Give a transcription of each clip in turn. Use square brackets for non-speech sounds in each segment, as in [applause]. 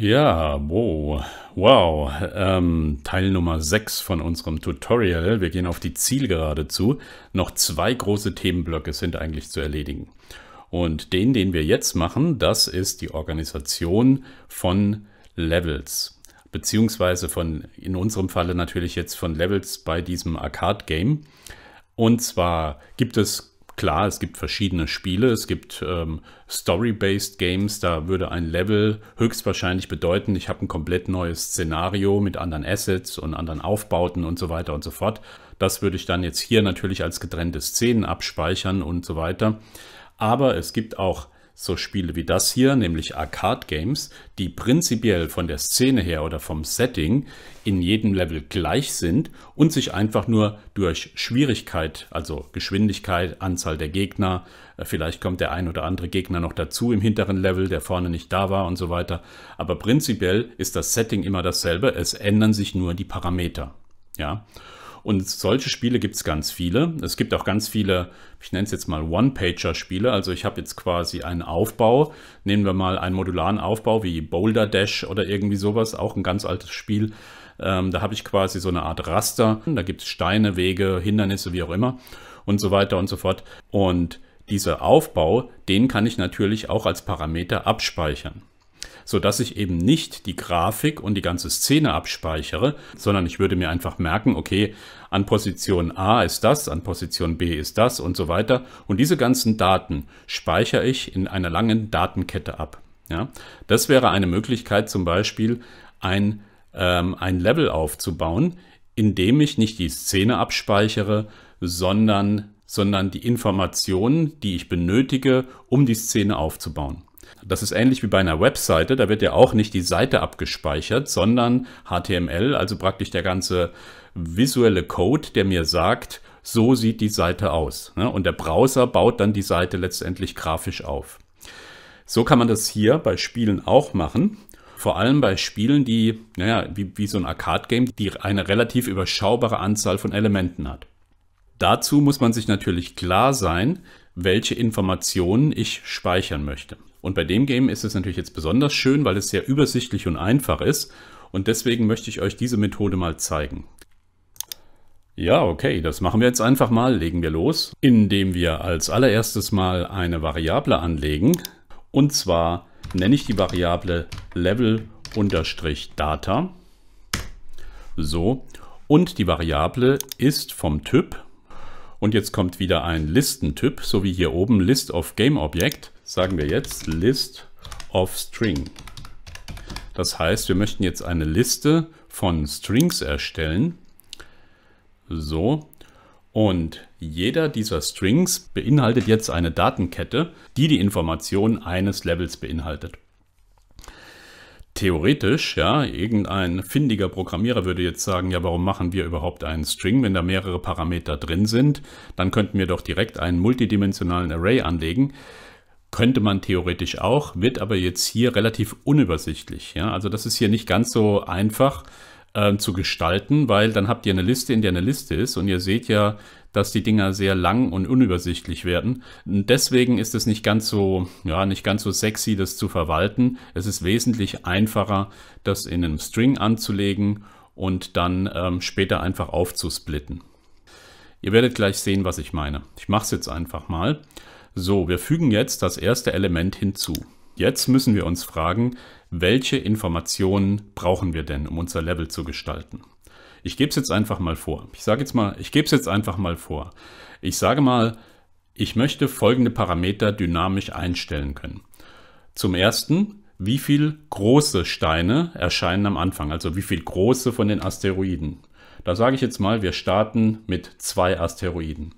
Ja, wow. Wow. Ähm, Teil Nummer 6 von unserem Tutorial. Wir gehen auf die Zielgerade zu. Noch zwei große Themenblöcke sind eigentlich zu erledigen. Und den, den wir jetzt machen, das ist die Organisation von Levels. Beziehungsweise von, in unserem Falle natürlich jetzt von Levels bei diesem Arcade-Game. Und zwar gibt es klar, es gibt verschiedene Spiele, es gibt ähm, Story-based Games, da würde ein Level höchstwahrscheinlich bedeuten, ich habe ein komplett neues Szenario mit anderen Assets und anderen Aufbauten und so weiter und so fort. Das würde ich dann jetzt hier natürlich als getrennte Szenen abspeichern und so weiter. Aber es gibt auch so Spiele wie das hier, nämlich Arcade Games, die prinzipiell von der Szene her oder vom Setting in jedem Level gleich sind und sich einfach nur durch Schwierigkeit, also Geschwindigkeit, Anzahl der Gegner, äh, vielleicht kommt der ein oder andere Gegner noch dazu im hinteren Level, der vorne nicht da war und so weiter. Aber prinzipiell ist das Setting immer dasselbe, es ändern sich nur die Parameter. Ja, und solche Spiele gibt es ganz viele. Es gibt auch ganz viele, ich nenne es jetzt mal One-Pager-Spiele. Also ich habe jetzt quasi einen Aufbau. Nehmen wir mal einen modularen Aufbau wie Boulder Dash oder irgendwie sowas. Auch ein ganz altes Spiel. Ähm, da habe ich quasi so eine Art Raster. Da gibt es Steine, Wege, Hindernisse, wie auch immer. Und so weiter und so fort. Und dieser Aufbau, den kann ich natürlich auch als Parameter abspeichern sodass ich eben nicht die Grafik und die ganze Szene abspeichere, sondern ich würde mir einfach merken, okay, an Position A ist das, an Position B ist das und so weiter. Und diese ganzen Daten speichere ich in einer langen Datenkette ab. Ja? Das wäre eine Möglichkeit, zum Beispiel ein, ähm, ein Level aufzubauen, indem ich nicht die Szene abspeichere, sondern, sondern die Informationen, die ich benötige, um die Szene aufzubauen. Das ist ähnlich wie bei einer Webseite, da wird ja auch nicht die Seite abgespeichert, sondern HTML, also praktisch der ganze visuelle Code, der mir sagt, so sieht die Seite aus. Ne? Und der Browser baut dann die Seite letztendlich grafisch auf. So kann man das hier bei Spielen auch machen. Vor allem bei Spielen, die, naja, wie, wie so ein Arcade-Game, die eine relativ überschaubare Anzahl von Elementen hat. Dazu muss man sich natürlich klar sein, welche Informationen ich speichern möchte. Und bei dem Game ist es natürlich jetzt besonders schön, weil es sehr übersichtlich und einfach ist. Und deswegen möchte ich euch diese Methode mal zeigen. Ja, okay, das machen wir jetzt einfach mal, legen wir los, indem wir als allererstes mal eine Variable anlegen. Und zwar nenne ich die Variable Level-Data. So, und die Variable ist vom Typ. Und jetzt kommt wieder ein Listentyp, so wie hier oben List of Game Object sagen wir jetzt list of string. Das heißt, wir möchten jetzt eine Liste von Strings erstellen. So. Und jeder dieser Strings beinhaltet jetzt eine Datenkette, die die Informationen eines Levels beinhaltet. Theoretisch, ja, irgendein findiger Programmierer würde jetzt sagen, ja, warum machen wir überhaupt einen String, wenn da mehrere Parameter drin sind? Dann könnten wir doch direkt einen multidimensionalen Array anlegen. Könnte man theoretisch auch, wird aber jetzt hier relativ unübersichtlich. Ja? Also das ist hier nicht ganz so einfach äh, zu gestalten, weil dann habt ihr eine Liste, in der eine Liste ist und ihr seht ja, dass die Dinger sehr lang und unübersichtlich werden. Und deswegen ist es nicht ganz so, ja, nicht ganz so sexy, das zu verwalten. Es ist wesentlich einfacher, das in einem String anzulegen und dann ähm, später einfach aufzusplitten. Ihr werdet gleich sehen, was ich meine. Ich mache es jetzt einfach mal. So, wir fügen jetzt das erste Element hinzu. Jetzt müssen wir uns fragen, welche Informationen brauchen wir denn, um unser Level zu gestalten? Ich gebe es jetzt einfach mal vor. Ich sage jetzt mal, ich gebe es jetzt einfach mal vor. Ich sage mal, ich möchte folgende Parameter dynamisch einstellen können. Zum ersten, wie viele große Steine erscheinen am Anfang, also wie viele große von den Asteroiden. Da sage ich jetzt mal, wir starten mit zwei Asteroiden.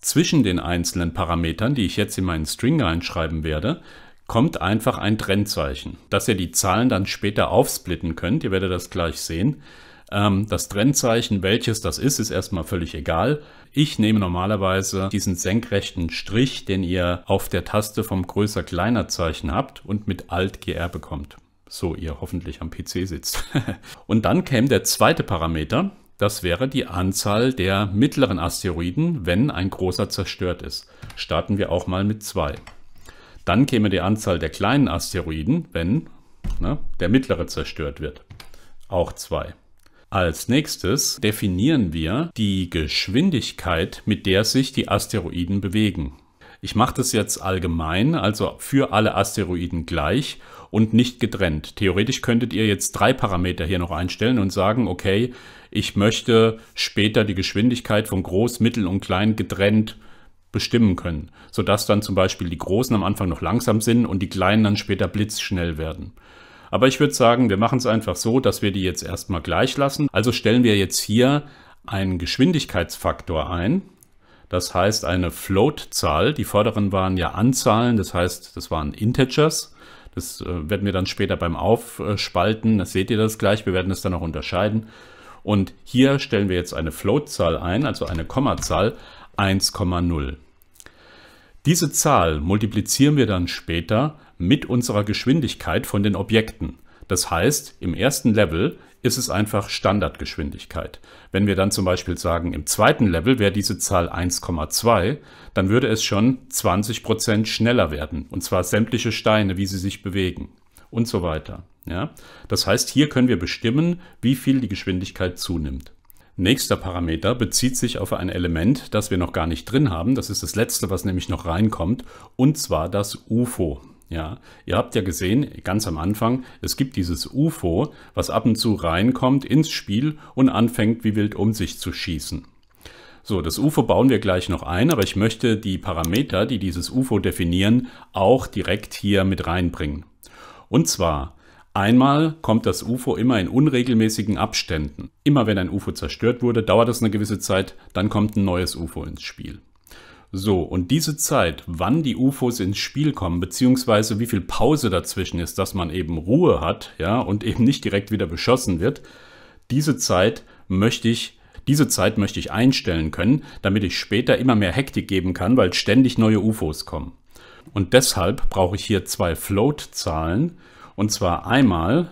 Zwischen den einzelnen Parametern, die ich jetzt in meinen String reinschreiben werde, kommt einfach ein Trennzeichen. Dass ihr die Zahlen dann später aufsplitten könnt, ihr werdet das gleich sehen. Ähm, das Trennzeichen, welches das ist, ist erstmal völlig egal. Ich nehme normalerweise diesen senkrechten Strich, den ihr auf der Taste vom größer-kleiner Zeichen habt und mit Alt-GR bekommt. So ihr hoffentlich am PC sitzt. [laughs] und dann käme der zweite Parameter, das wäre die Anzahl der mittleren Asteroiden, wenn ein großer zerstört ist. Starten wir auch mal mit 2. Dann käme die Anzahl der kleinen Asteroiden, wenn ne, der mittlere zerstört wird. Auch 2. Als nächstes definieren wir die Geschwindigkeit, mit der sich die Asteroiden bewegen. Ich mache das jetzt allgemein, also für alle Asteroiden gleich und nicht getrennt. Theoretisch könntet ihr jetzt drei Parameter hier noch einstellen und sagen, okay, ich möchte später die Geschwindigkeit von Groß, Mittel und Klein getrennt bestimmen können, sodass dann zum Beispiel die Großen am Anfang noch langsam sind und die Kleinen dann später blitzschnell werden. Aber ich würde sagen, wir machen es einfach so, dass wir die jetzt erstmal gleich lassen. Also stellen wir jetzt hier einen Geschwindigkeitsfaktor ein. Das heißt eine Float-Zahl. Die vorderen waren ja Anzahlen, das heißt, das waren Integers. Das äh, werden wir dann später beim Aufspalten, das seht ihr das gleich, wir werden es dann auch unterscheiden. Und hier stellen wir jetzt eine Floatzahl ein, also eine Kommazahl 1,0. Diese Zahl multiplizieren wir dann später mit unserer Geschwindigkeit von den Objekten. Das heißt, im ersten Level ist es einfach Standardgeschwindigkeit. Wenn wir dann zum Beispiel sagen, im zweiten Level wäre diese Zahl 1,2, dann würde es schon 20% schneller werden. Und zwar sämtliche Steine, wie sie sich bewegen und so weiter. Ja? Das heißt, hier können wir bestimmen, wie viel die Geschwindigkeit zunimmt. Nächster Parameter bezieht sich auf ein Element, das wir noch gar nicht drin haben. Das ist das letzte, was nämlich noch reinkommt, und zwar das UFO. Ja, ihr habt ja gesehen, ganz am Anfang, es gibt dieses UFO, was ab und zu reinkommt ins Spiel und anfängt wie wild um sich zu schießen. So, das UFO bauen wir gleich noch ein, aber ich möchte die Parameter, die dieses UFO definieren, auch direkt hier mit reinbringen. Und zwar, einmal kommt das UFO immer in unregelmäßigen Abständen. Immer wenn ein UFO zerstört wurde, dauert es eine gewisse Zeit, dann kommt ein neues UFO ins Spiel. So, und diese Zeit, wann die UFOs ins Spiel kommen, beziehungsweise wie viel Pause dazwischen ist, dass man eben Ruhe hat, ja, und eben nicht direkt wieder beschossen wird, diese Zeit möchte ich, diese Zeit möchte ich einstellen können, damit ich später immer mehr Hektik geben kann, weil ständig neue UFOs kommen. Und deshalb brauche ich hier zwei Float-Zahlen, und zwar einmal,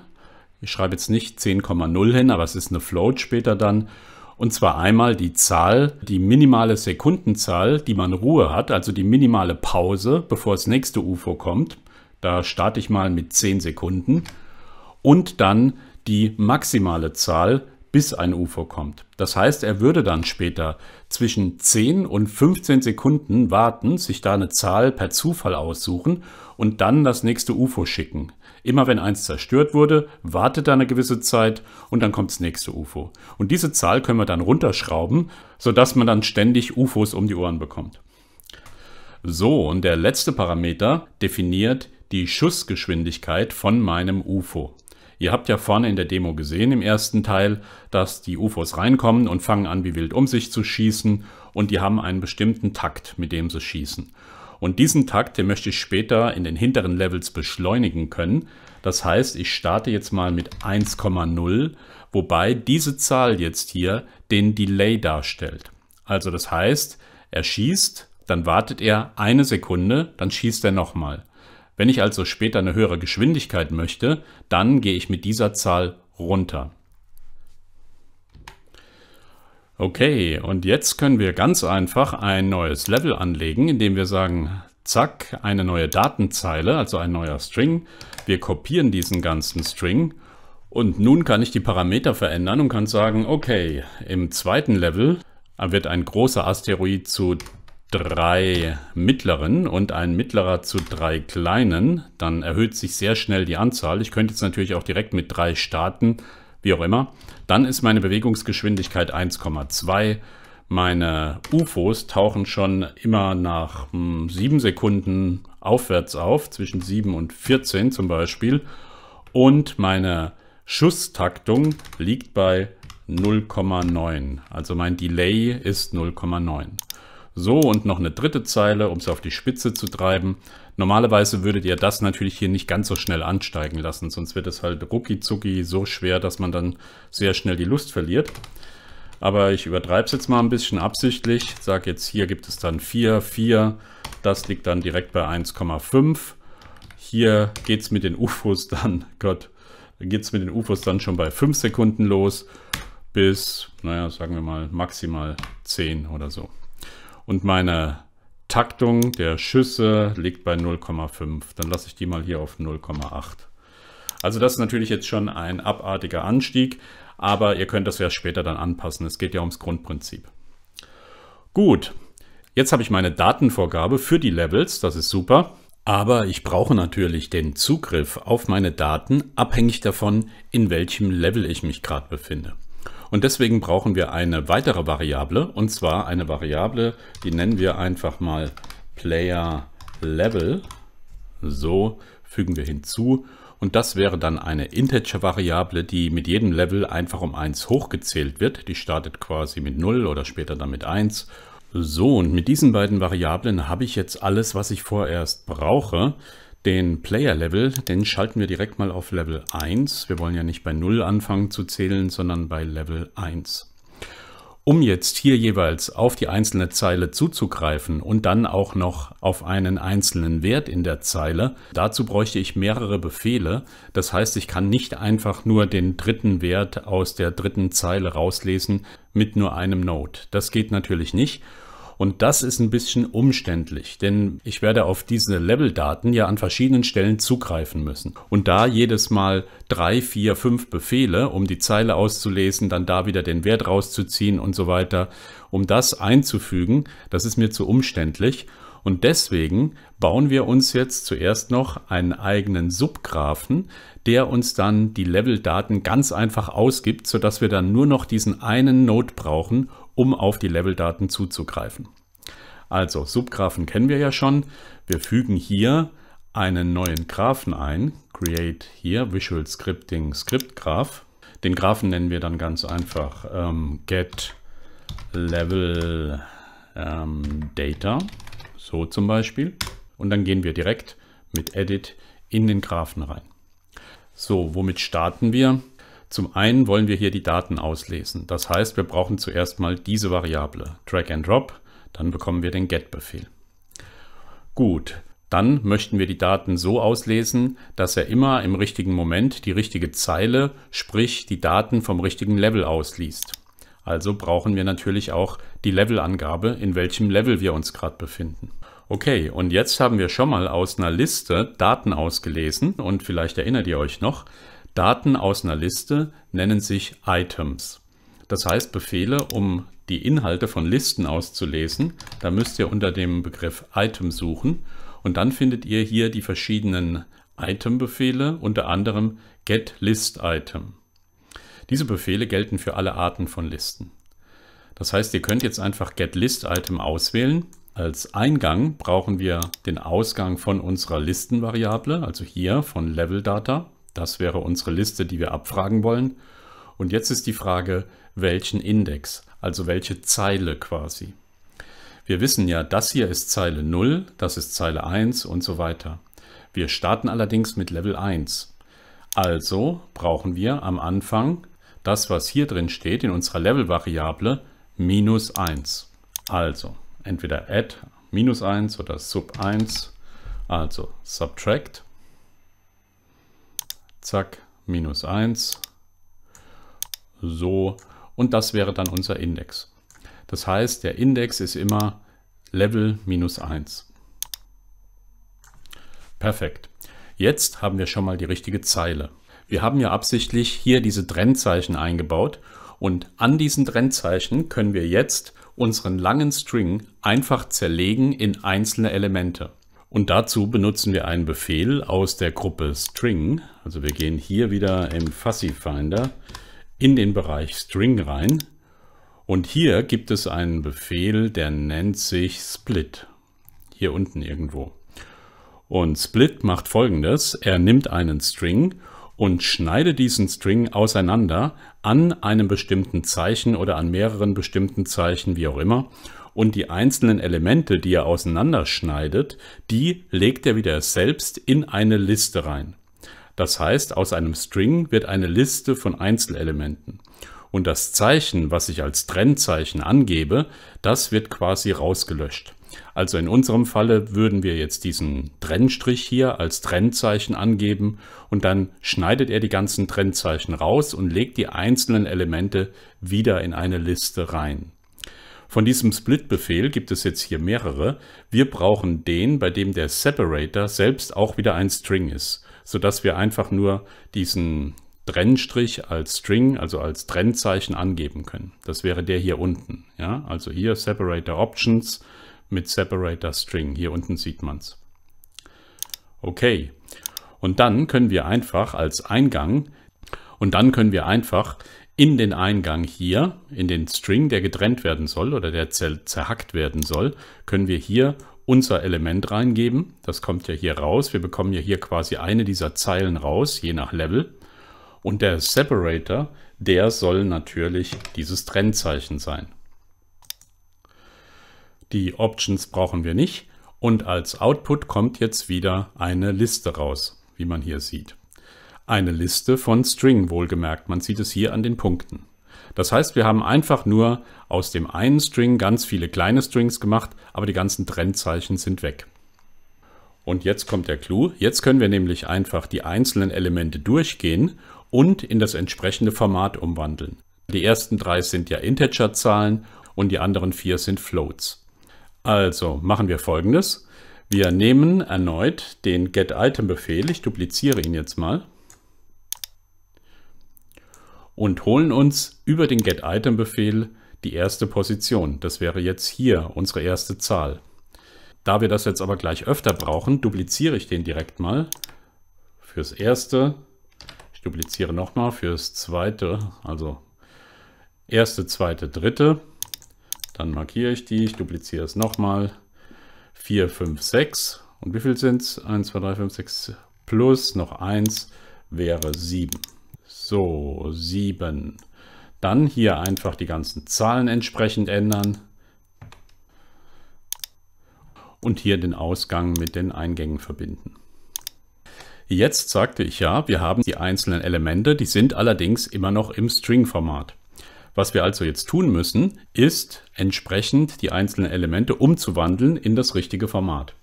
ich schreibe jetzt nicht 10,0 hin, aber es ist eine Float später dann, und zwar einmal die Zahl, die minimale Sekundenzahl, die man Ruhe hat, also die minimale Pause, bevor das nächste UFO kommt. Da starte ich mal mit 10 Sekunden. Und dann die maximale Zahl, bis ein UFO kommt. Das heißt, er würde dann später zwischen 10 und 15 Sekunden warten, sich da eine Zahl per Zufall aussuchen und dann das nächste UFO schicken. Immer wenn eins zerstört wurde, wartet dann eine gewisse Zeit und dann kommt das nächste UFO. Und diese Zahl können wir dann runterschrauben, sodass man dann ständig UFOs um die Ohren bekommt. So, und der letzte Parameter definiert die Schussgeschwindigkeit von meinem UFO. Ihr habt ja vorne in der Demo gesehen im ersten Teil, dass die UFOs reinkommen und fangen an, wie wild um sich zu schießen und die haben einen bestimmten Takt, mit dem sie schießen. Und diesen Takt, den möchte ich später in den hinteren Levels beschleunigen können. Das heißt, ich starte jetzt mal mit 1,0, wobei diese Zahl jetzt hier den Delay darstellt. Also das heißt, er schießt, dann wartet er eine Sekunde, dann schießt er nochmal. Wenn ich also später eine höhere Geschwindigkeit möchte, dann gehe ich mit dieser Zahl runter. Okay, und jetzt können wir ganz einfach ein neues Level anlegen, indem wir sagen, zack, eine neue Datenzeile, also ein neuer String. Wir kopieren diesen ganzen String und nun kann ich die Parameter verändern und kann sagen, okay, im zweiten Level wird ein großer Asteroid zu drei mittleren und ein mittlerer zu drei kleinen. Dann erhöht sich sehr schnell die Anzahl. Ich könnte jetzt natürlich auch direkt mit drei starten, wie auch immer. Dann ist meine Bewegungsgeschwindigkeit 1,2. Meine UFOs tauchen schon immer nach mh, hm, 7 Sekunden aufwärts auf, zwischen 7 und 14 zum Beispiel. Und meine Schusstaktung liegt bei 0,9. Also mein Delay ist 0,9. So und noch eine dritte Zeile, um es auf die Spitze zu treiben. Normalerweise würdet ihr das natürlich hier nicht ganz so schnell ansteigen lassen, sonst wird es halt rucki-zucki so schwer, dass man dann sehr schnell die Lust verliert. Aber ich übertreibe es jetzt mal ein bisschen absichtlich, sage jetzt hier gibt es dann 4, 4, das liegt dann direkt bei 1,5. Hier geht es mit den UFOs dann, [laughs] Gott, geht es mit den UFOs dann schon bei 5 Sekunden los bis, naja, sagen wir mal maximal 10 oder so. Und meine Taktung der Schüsse liegt bei 0,5. Dann lasse ich die mal hier auf 0,8. Also das ist natürlich jetzt schon ein abartiger Anstieg, aber ihr könnt das ja später dann anpassen. Es geht ja ums Grundprinzip. Gut, jetzt habe ich meine Datenvorgabe für die Levels, das ist super. Aber ich brauche natürlich den Zugriff auf meine Daten, abhängig davon, in welchem Level ich mich gerade befinde. Und deswegen brauchen wir eine weitere Variable, und zwar eine Variable, die nennen wir einfach mal Player Level. So fügen wir hinzu. Und das wäre dann eine Integer-Variable, die mit jedem Level einfach um 1 hochgezählt wird. Die startet quasi mit 0 oder später dann mit 1. So, und mit diesen beiden Variablen habe ich jetzt alles, was ich vorerst brauche. Den Player-Level, den schalten wir direkt mal auf Level 1. Wir wollen ja nicht bei 0 anfangen zu zählen, sondern bei Level 1. Um jetzt hier jeweils auf die einzelne Zeile zuzugreifen und dann auch noch auf einen einzelnen Wert in der Zeile, dazu bräuchte ich mehrere Befehle. Das heißt, ich kann nicht einfach nur den dritten Wert aus der dritten Zeile rauslesen mit nur einem Node. Das geht natürlich nicht. Und das ist ein bisschen umständlich, denn ich werde auf diese Level-Daten ja an verschiedenen Stellen zugreifen müssen. Und da jedes Mal drei, vier, fünf Befehle, um die Zeile auszulesen, dann da wieder den Wert rauszuziehen und so weiter, um das einzufügen, das ist mir zu umständlich. Und deswegen bauen wir uns jetzt zuerst noch einen eigenen Subgraphen, der uns dann die Level-Daten ganz einfach ausgibt, sodass wir dann nur noch diesen einen Node brauchen, um auf die Leveldaten zuzugreifen. Also Subgraphen kennen wir ja schon. Wir fügen hier einen neuen Graphen ein, create hier Visual Scripting Script Graph. Den Graphen nennen wir dann ganz einfach ähm, get level ähm, data, so zum Beispiel. Und dann gehen wir direkt mit Edit in den Graphen rein. So, womit starten wir? Zum einen wollen wir hier die Daten auslesen. Das heißt, wir brauchen zuerst mal diese Variable, Drag and Drop, dann bekommen wir den Get-Befehl. Gut, dann möchten wir die Daten so auslesen, dass er immer im richtigen Moment die richtige Zeile, sprich die Daten vom richtigen Level ausliest. Also brauchen wir natürlich auch die Levelangabe, in welchem Level wir uns gerade befinden. Okay, und jetzt haben wir schon mal aus einer Liste Daten ausgelesen und vielleicht erinnert ihr euch noch, Daten aus einer Liste nennen sich Items. Das heißt, Befehle, um die Inhalte von Listen auszulesen, da müsst ihr unter dem Begriff Item suchen und dann findet ihr hier die verschiedenen Item-Befehle, unter anderem getListItem. Diese Befehle gelten für alle Arten von Listen. Das heißt, ihr könnt jetzt einfach getListItem auswählen. Als Eingang brauchen wir den Ausgang von unserer Listenvariable, also hier von LevelData. Das wäre unsere Liste, die wir abfragen wollen. Und jetzt ist die Frage, welchen Index, also welche Zeile quasi. Wir wissen ja, das hier ist Zeile 0, das ist Zeile 1 und so weiter. Wir starten allerdings mit Level 1. Also brauchen wir am Anfang das, was hier drin steht in unserer Level-Variable, minus 1. Also entweder add minus 1 oder sub 1, also subtract zack, minus 1, so und das wäre dann unser Index. Das heißt, der Index ist immer Level minus 1. Perfekt. Jetzt haben wir schon mal die richtige Zeile. Wir haben ja absichtlich hier diese Trennzeichen eingebaut und an diesen Trennzeichen können wir jetzt unseren langen String einfach zerlegen in einzelne Elemente. Und dazu benutzen wir einen Befehl aus der Gruppe String. Also wir gehen hier wieder im Fuzzy Finder in den Bereich String rein. Und hier gibt es einen Befehl, der nennt sich Split. Hier unten irgendwo. Und Split macht folgendes. Er nimmt einen String und schneidet diesen String auseinander an einem bestimmten Zeichen oder an mehreren bestimmten Zeichen, wie auch immer, und die einzelnen Elemente, die er auseinanderschneidet, die legt er wieder selbst in eine Liste rein. Das heißt, aus einem String wird eine Liste von Einzelelementen. Und das Zeichen, was ich als Trennzeichen angebe, das wird quasi rausgelöscht. Also in unserem Falle würden wir jetzt diesen Trennstrich hier als Trennzeichen angeben und dann schneidet er die ganzen Trennzeichen raus und legt die einzelnen Elemente wieder in eine Liste rein. Von diesem Split-Befehl gibt es jetzt hier mehrere. Wir brauchen den, bei dem der Separator selbst auch wieder ein String ist, sodass wir einfach nur diesen Trennstrich als String, also als Trennzeichen angeben können. Das wäre der hier unten. Ja? Also hier Separator Options mit Separator String. Hier unten sieht man es. Okay. Und dann können wir einfach als Eingang und dann können wir einfach in den Eingang hier, in den String, der getrennt werden soll oder der zerhackt werden soll, können wir hier unser Element reingeben. Das kommt ja hier raus. Wir bekommen ja hier quasi eine dieser Zeilen raus, je nach Level. Und der Separator, der soll natürlich dieses Trennzeichen sein. Die Options brauchen wir nicht. Und als Output kommt jetzt wieder eine Liste raus, wie man hier sieht. Eine Liste von String wohlgemerkt. Man sieht es hier an den Punkten. Das heißt, wir haben einfach nur aus dem einen String ganz viele kleine Strings gemacht, aber die ganzen Trennzeichen sind weg. Und jetzt kommt der Clou. Jetzt können wir nämlich einfach die einzelnen Elemente durchgehen und in das entsprechende Format umwandeln. Die ersten drei sind ja Integer-Zahlen und die anderen vier sind Floats. Also machen wir folgendes. Wir nehmen erneut den getItem-Befehl. Ich dupliziere ihn jetzt mal und holen uns über den GetItem-Befehl die erste Position. Das wäre jetzt hier unsere erste Zahl. Da wir das jetzt aber gleich öfter brauchen, dupliziere ich den direkt mal fürs erste. Ich dupliziere nochmal fürs zweite, also erste, zweite, dritte. Dann markiere ich die, ich dupliziere es nochmal. 4, 5, 6. Und wie viel sind es? 1, 2, 3, 5, 6 plus noch 1 wäre 7. So, 7. Dann hier einfach die ganzen Zahlen entsprechend ändern. Und hier den Ausgang mit den Eingängen verbinden. Jetzt sagte ich ja, wir haben die einzelnen Elemente, die sind allerdings immer noch im String-Format. Was wir also jetzt tun müssen, ist entsprechend die einzelnen Elemente umzuwandeln in das richtige Format.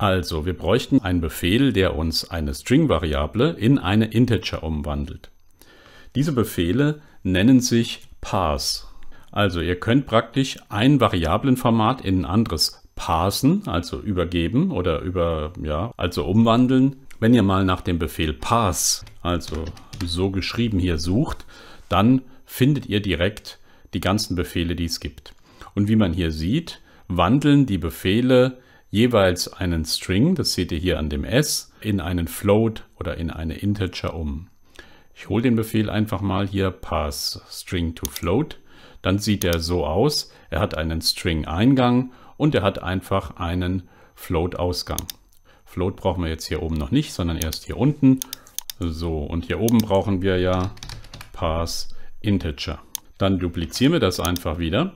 Also, wir bräuchten einen Befehl, der uns eine String-Variable in eine Integer umwandelt. Diese Befehle nennen sich Parse. Also, ihr könnt praktisch ein Variablenformat in ein anderes parsen, also übergeben oder über, ja, also umwandeln. Wenn ihr mal nach dem Befehl parse, also so geschrieben hier sucht, dann findet ihr direkt die ganzen Befehle, die es gibt. Und wie man hier sieht, wandeln die Befehle jeweils einen String, das seht ihr hier an dem S, in einen Float oder in eine Integer um. Ich hole den Befehl einfach mal hier pass string to float. Dann sieht er so aus. Er hat einen String Eingang und er hat einfach einen Float Ausgang. Float brauchen wir jetzt hier oben noch nicht, sondern erst hier unten. So, und hier oben brauchen wir ja pass integer. Dann duplizieren wir das einfach wieder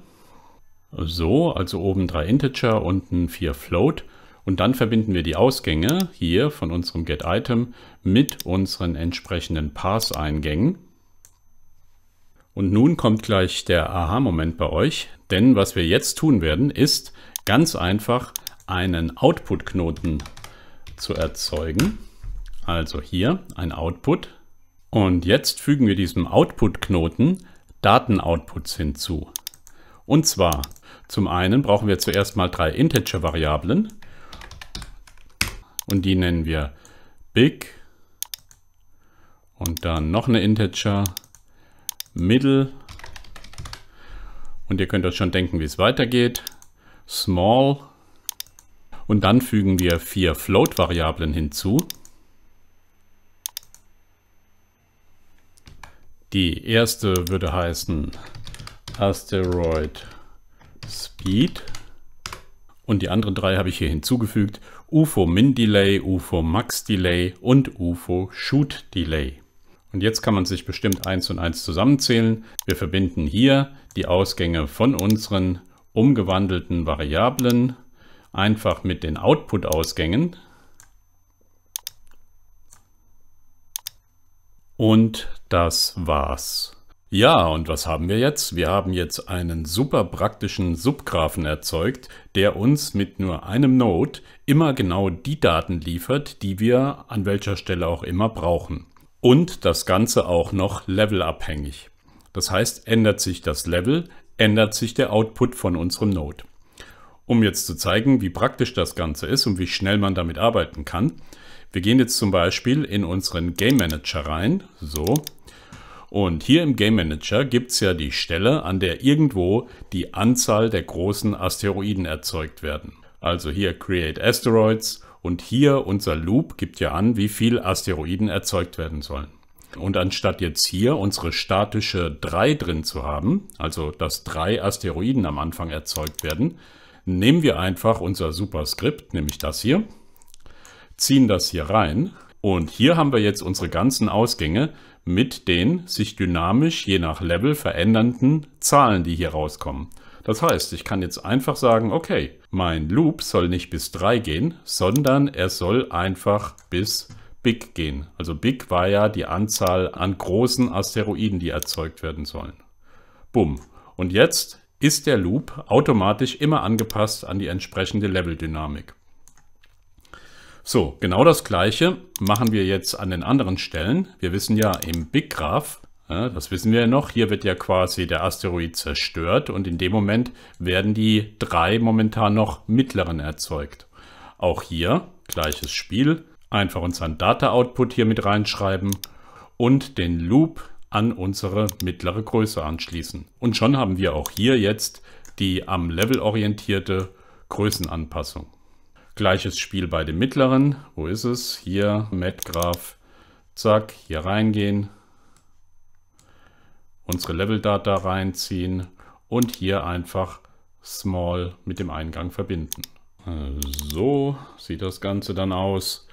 so, also oben drei Integer, unten vier Float. Und dann verbinden wir die Ausgänge hier von unserem getItem mit unseren entsprechenden Parse-Eingängen. Und nun kommt gleich der Aha-Moment bei euch, denn was wir jetzt tun werden, ist ganz einfach einen Output-Knoten zu erzeugen. Also hier ein Output. Und jetzt fügen wir diesem Output-Knoten Daten-Outputs hinzu. Und zwar zum einen brauchen wir zuerst mal drei Integer-Variablen und die nennen wir big und dann noch eine Integer, middle und ihr könnt euch schon denken, wie es weitergeht, small und dann fügen wir vier Float-Variablen hinzu. Die erste würde heißen Asteroid Git. Und die anderen drei habe ich hier hinzugefügt. UFO Min Delay, UFO Max Delay und UFO Shoot Delay. Und jetzt kann man sich bestimmt eins und eins zusammenzählen. Wir verbinden hier die Ausgänge von unseren umgewandelten Variablen einfach mit den Output-Ausgängen. Und das war's. Ja, und was haben wir jetzt? Wir haben jetzt einen super praktischen Subgraphen erzeugt, der uns mit nur einem Node immer genau die Daten liefert, die wir an welcher Stelle auch immer brauchen. Und das Ganze auch noch levelabhängig. Das heißt, ändert sich das Level, ändert sich der Output von unserem Node. Um jetzt zu zeigen, wie praktisch das Ganze ist und wie schnell man damit arbeiten kann, wir gehen jetzt zum Beispiel in unseren Game Manager rein, so, und hier im Game Manager gibt es ja die Stelle, an der irgendwo die Anzahl der großen Asteroiden erzeugt werden. Also hier Create Asteroids und hier unser Loop gibt ja an, wie viele Asteroiden erzeugt werden sollen. Und anstatt jetzt hier unsere statische 3 drin zu haben, also dass drei Asteroiden am Anfang erzeugt werden, nehmen wir einfach unser Superskript, nämlich das hier, ziehen das hier rein und hier haben wir jetzt unsere ganzen Ausgänge, mit den sich dynamisch je nach Level verändernden Zahlen, die hier rauskommen. Das heißt, ich kann jetzt einfach sagen, okay, mein Loop soll nicht bis 3 gehen, sondern er soll einfach bis Big gehen. Also Big war ja die Anzahl an großen Asteroiden, die erzeugt werden sollen. Bumm. Und jetzt ist der Loop automatisch immer angepasst an die entsprechende Level-Dynamik. So, genau das gleiche machen wir jetzt an den anderen Stellen. Wir wissen ja im Big Graph, ja, das wissen wir ja noch, hier wird ja quasi der Asteroid zerstört und in dem Moment werden die drei momentan noch mittleren erzeugt. Auch hier gleiches Spiel, einfach unseren Data Output hier mit reinschreiben und den Loop an unsere mittlere Größe anschließen. Und schon haben wir auch hier jetzt die am Level orientierte Größenanpassung. Gleiches Spiel bei dem mittleren. Wo ist es? Hier, Metgraph. Zack, hier reingehen. Unsere Level-Data reinziehen. Und hier einfach Small mit dem Eingang verbinden. So sieht das Ganze dann aus.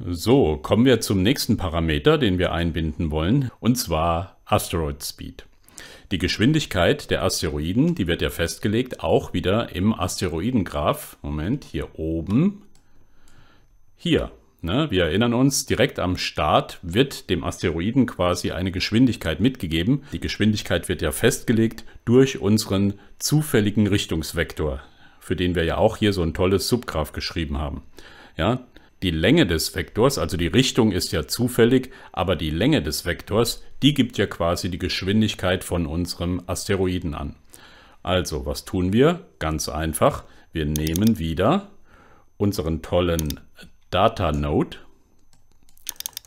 So, kommen wir zum nächsten Parameter, den wir einbinden wollen. Und zwar Asteroid Speed. Die Geschwindigkeit der Asteroiden, die wird ja festgelegt, auch wieder im Asteroidengraph. Moment, hier oben. Hier, ne? wir erinnern uns, direkt am Start wird dem Asteroiden quasi eine Geschwindigkeit mitgegeben. Die Geschwindigkeit wird ja festgelegt durch unseren zufälligen Richtungsvektor, für den wir ja auch hier so ein tolles Subgraph geschrieben haben. Ja, die Länge des Vektors, also die Richtung ist ja zufällig, aber die Länge des Vektors, die gibt ja quasi die Geschwindigkeit von unserem Asteroiden an. Also, was tun wir? Ganz einfach, wir nehmen wieder unseren tollen Data Node,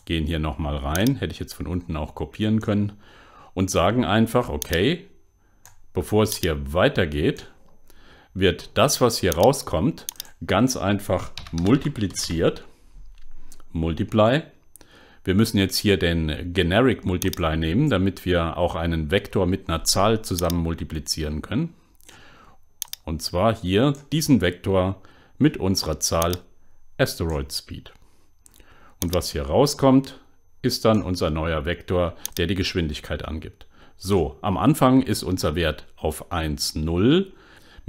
gehen hier nochmal rein, hätte ich jetzt von unten auch kopieren können, und sagen einfach, okay, bevor es hier weitergeht, wird das, was hier rauskommt, ganz einfach multipliziert Multiply. Wir müssen jetzt hier den Generic Multiply nehmen, damit wir auch einen Vektor mit einer Zahl zusammen multiplizieren können. Und zwar hier diesen Vektor mit unserer Zahl Asteroid Speed. Und was hier rauskommt, ist dann unser neuer Vektor, der die Geschwindigkeit angibt. So, am Anfang ist unser Wert auf 1, 0.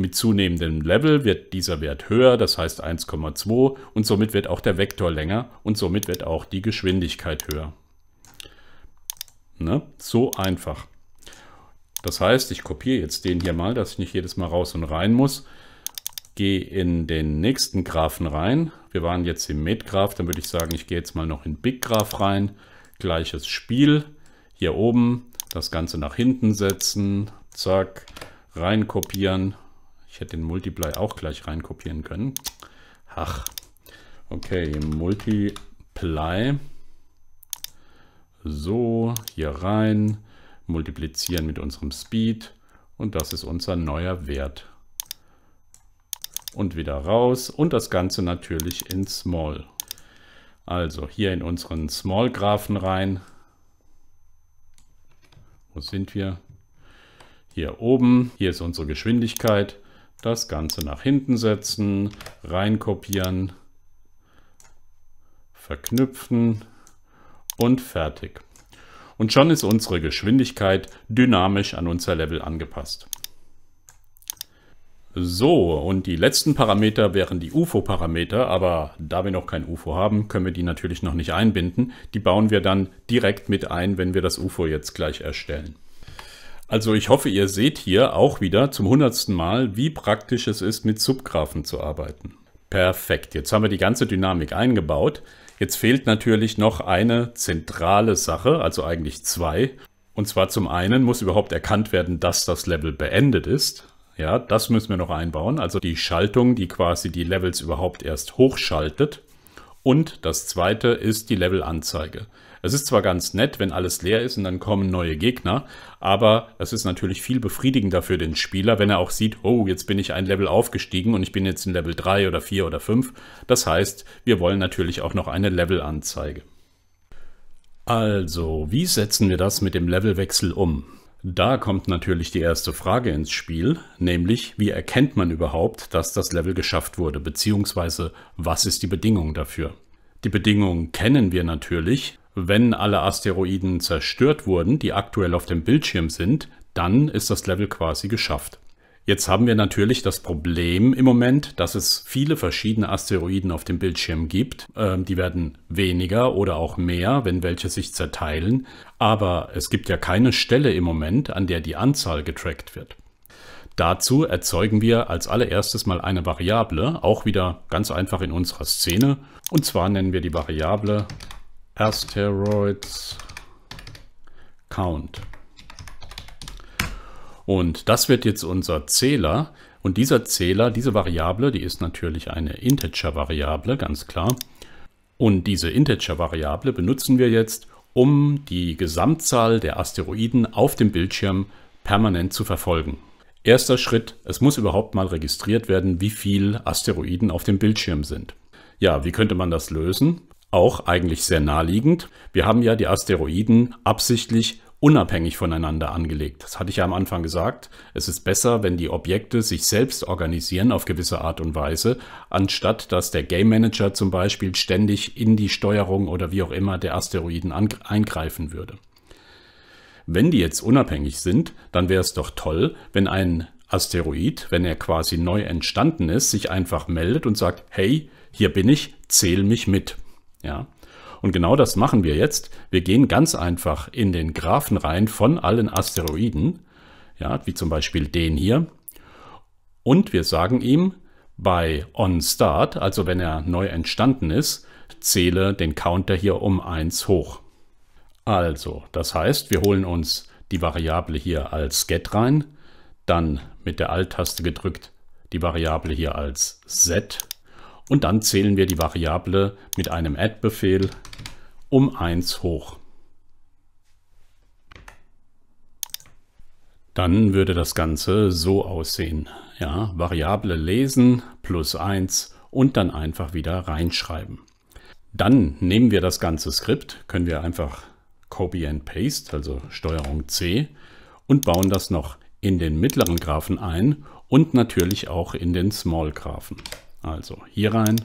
Mit zunehmendem Level wird dieser Wert höher, das heißt 1,2 und somit wird auch der Vektor länger und somit wird auch die Geschwindigkeit höher. Ne? So einfach. Das heißt, ich kopiere jetzt den hier mal, dass ich nicht jedes Mal raus und rein muss. Gehe in den nächsten Graphen rein. Wir waren jetzt im Med-Graph, dann würde ich sagen, ich gehe jetzt mal noch in Big-Graph rein. Gleiches Spiel. Hier oben das Ganze nach hinten setzen. Zack. Rein kopieren. Ich hätte den Multiply auch gleich reinkopieren können. Ach, okay, Multiply. So, hier rein, multiplizieren mit unserem Speed und das ist unser neuer Wert. Und wieder raus und das Ganze natürlich in Small. Also hier in unseren Small-Graphen rein. Wo sind wir? Hier oben, hier ist unsere Geschwindigkeit das Ganze nach hinten setzen, reinkopieren, verknüpfen und fertig. Und schon ist unsere Geschwindigkeit dynamisch an unser Level angepasst. So, und die letzten Parameter wären die UFO-Parameter, aber da wir noch kein UFO haben, können wir die natürlich noch nicht einbinden. Die bauen wir dann direkt mit ein, wenn wir das UFO jetzt gleich erstellen. Also ich hoffe, ihr seht hier auch wieder zum hundertsten Mal, wie praktisch es ist, mit Subgraphen zu arbeiten. Perfekt, jetzt haben wir die ganze Dynamik eingebaut. Jetzt fehlt natürlich noch eine zentrale Sache, also eigentlich zwei. Und zwar zum einen muss überhaupt erkannt werden, dass das Level beendet ist. Ja, das müssen wir noch einbauen, also die Schaltung, die quasi die Levels überhaupt erst hochschaltet. Und das zweite ist die Levelanzeige. Es ist zwar ganz nett, wenn alles leer ist und dann kommen neue Gegner, aber es ist natürlich viel befriedigender für den Spieler, wenn er auch sieht, oh, jetzt bin ich ein Level aufgestiegen und ich bin jetzt in Level 3 oder 4 oder 5. Das heißt, wir wollen natürlich auch noch eine Levelanzeige. Also, wie setzen wir das mit dem Levelwechsel um? Da kommt natürlich die erste Frage ins Spiel, nämlich wie erkennt man überhaupt, dass das Level geschafft wurde, beziehungsweise was ist die Bedingung dafür? Die Bedingung kennen wir natürlich, wenn alle Asteroiden zerstört wurden, die aktuell auf dem Bildschirm sind, dann ist das Level quasi geschafft. Jetzt haben wir natürlich das Problem im Moment, dass es viele verschiedene Asteroiden auf dem Bildschirm gibt. Ähm, die werden weniger oder auch mehr, wenn welche sich zerteilen. Aber es gibt ja keine Stelle im Moment, an der die Anzahl getrackt wird. Dazu erzeugen wir als allererstes mal eine Variable, auch wieder ganz einfach in unserer Szene. Und zwar nennen wir die Variable Asteroids Count. Und das wird jetzt unser Zähler. Und dieser Zähler, diese Variable, die ist natürlich eine Integer-Variable, ganz klar. Und diese Integer-Variable benutzen wir jetzt, um die Gesamtzahl der Asteroiden auf dem Bildschirm permanent zu verfolgen. Erster Schritt, es muss überhaupt mal registriert werden, wie viele Asteroiden auf dem Bildschirm sind. Ja, wie könnte man das lösen? Auch eigentlich sehr naheliegend. Wir haben ja die Asteroiden absichtlich unabhängig voneinander angelegt. Das hatte ich ja am Anfang gesagt. Es ist besser, wenn die Objekte sich selbst organisieren auf gewisse Art und Weise, anstatt dass der Game Manager zum Beispiel ständig in die Steuerung oder wie auch immer der Asteroiden eingreifen würde. Wenn die jetzt unabhängig sind, dann wäre es doch toll, wenn ein Asteroid, wenn er quasi neu entstanden ist, sich einfach meldet und sagt, hey, hier bin ich, zähl mich mit. Ja. Und genau das machen wir jetzt. Wir gehen ganz einfach in den Graphen rein von allen Asteroiden, ja, wie zum Beispiel den hier. Und wir sagen ihm bei onStart, also wenn er neu entstanden ist, zähle den Counter hier um 1 hoch. Also, das heißt, wir holen uns die Variable hier als get rein, dann mit der Alt-Taste gedrückt die Variable hier als set und dann zählen wir die Variable mit einem Add-Befehl um 1 hoch. Dann würde das Ganze so aussehen. Ja, Variable lesen plus 1 und dann einfach wieder reinschreiben. Dann nehmen wir das ganze Skript, können wir einfach Copy and Paste, also Steuerung C, und bauen das noch in den mittleren Graphen ein und natürlich auch in den Small Graphen. Also hier rein.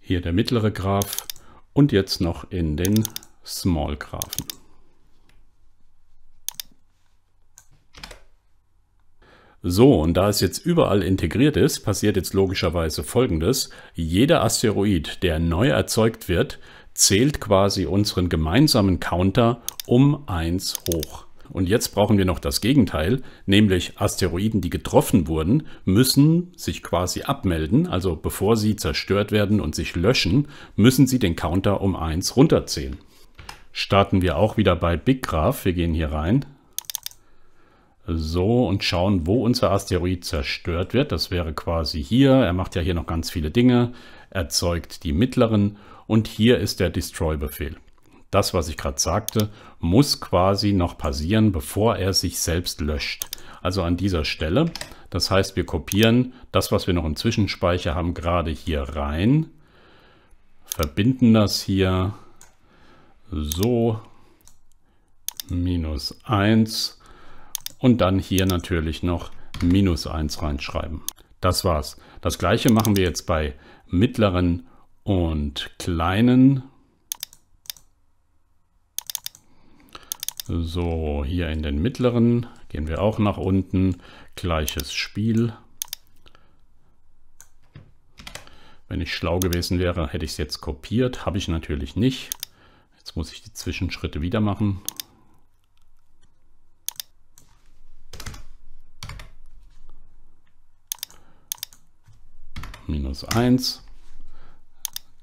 Hier der mittlere Graph und jetzt noch in den Small Graphen. So, und da es jetzt überall integriert ist, passiert jetzt logischerweise Folgendes. Jeder Asteroid, der neu erzeugt wird, zählt quasi unseren gemeinsamen Counter um 1 hoch. Und jetzt brauchen wir noch das Gegenteil, nämlich Asteroiden, die getroffen wurden, müssen sich quasi abmelden, also bevor sie zerstört werden und sich löschen, müssen sie den Counter um 1 runterzählen. Starten wir auch wieder bei Big Graph. Wir gehen hier rein. So und schauen, wo unser Asteroid zerstört wird. Das wäre quasi hier. Er macht ja hier noch ganz viele Dinge, erzeugt die mittleren und hier ist der Destroy-Befehl. Das, was ich gerade sagte, muss quasi noch passieren, bevor er sich selbst löscht. Also an dieser Stelle. Das heißt, wir kopieren das, was wir noch im Zwischenspeicher haben, gerade hier rein. Verbinden das hier so minus 1 und dann hier natürlich noch minus 1 reinschreiben. Das war's. Das gleiche machen wir jetzt bei mittleren und kleinen. So, hier in den mittleren gehen wir auch nach unten. Gleiches Spiel. Wenn ich schlau gewesen wäre, hätte ich es jetzt kopiert. Habe ich natürlich nicht. Jetzt muss ich die Zwischenschritte wieder machen. Minus 1.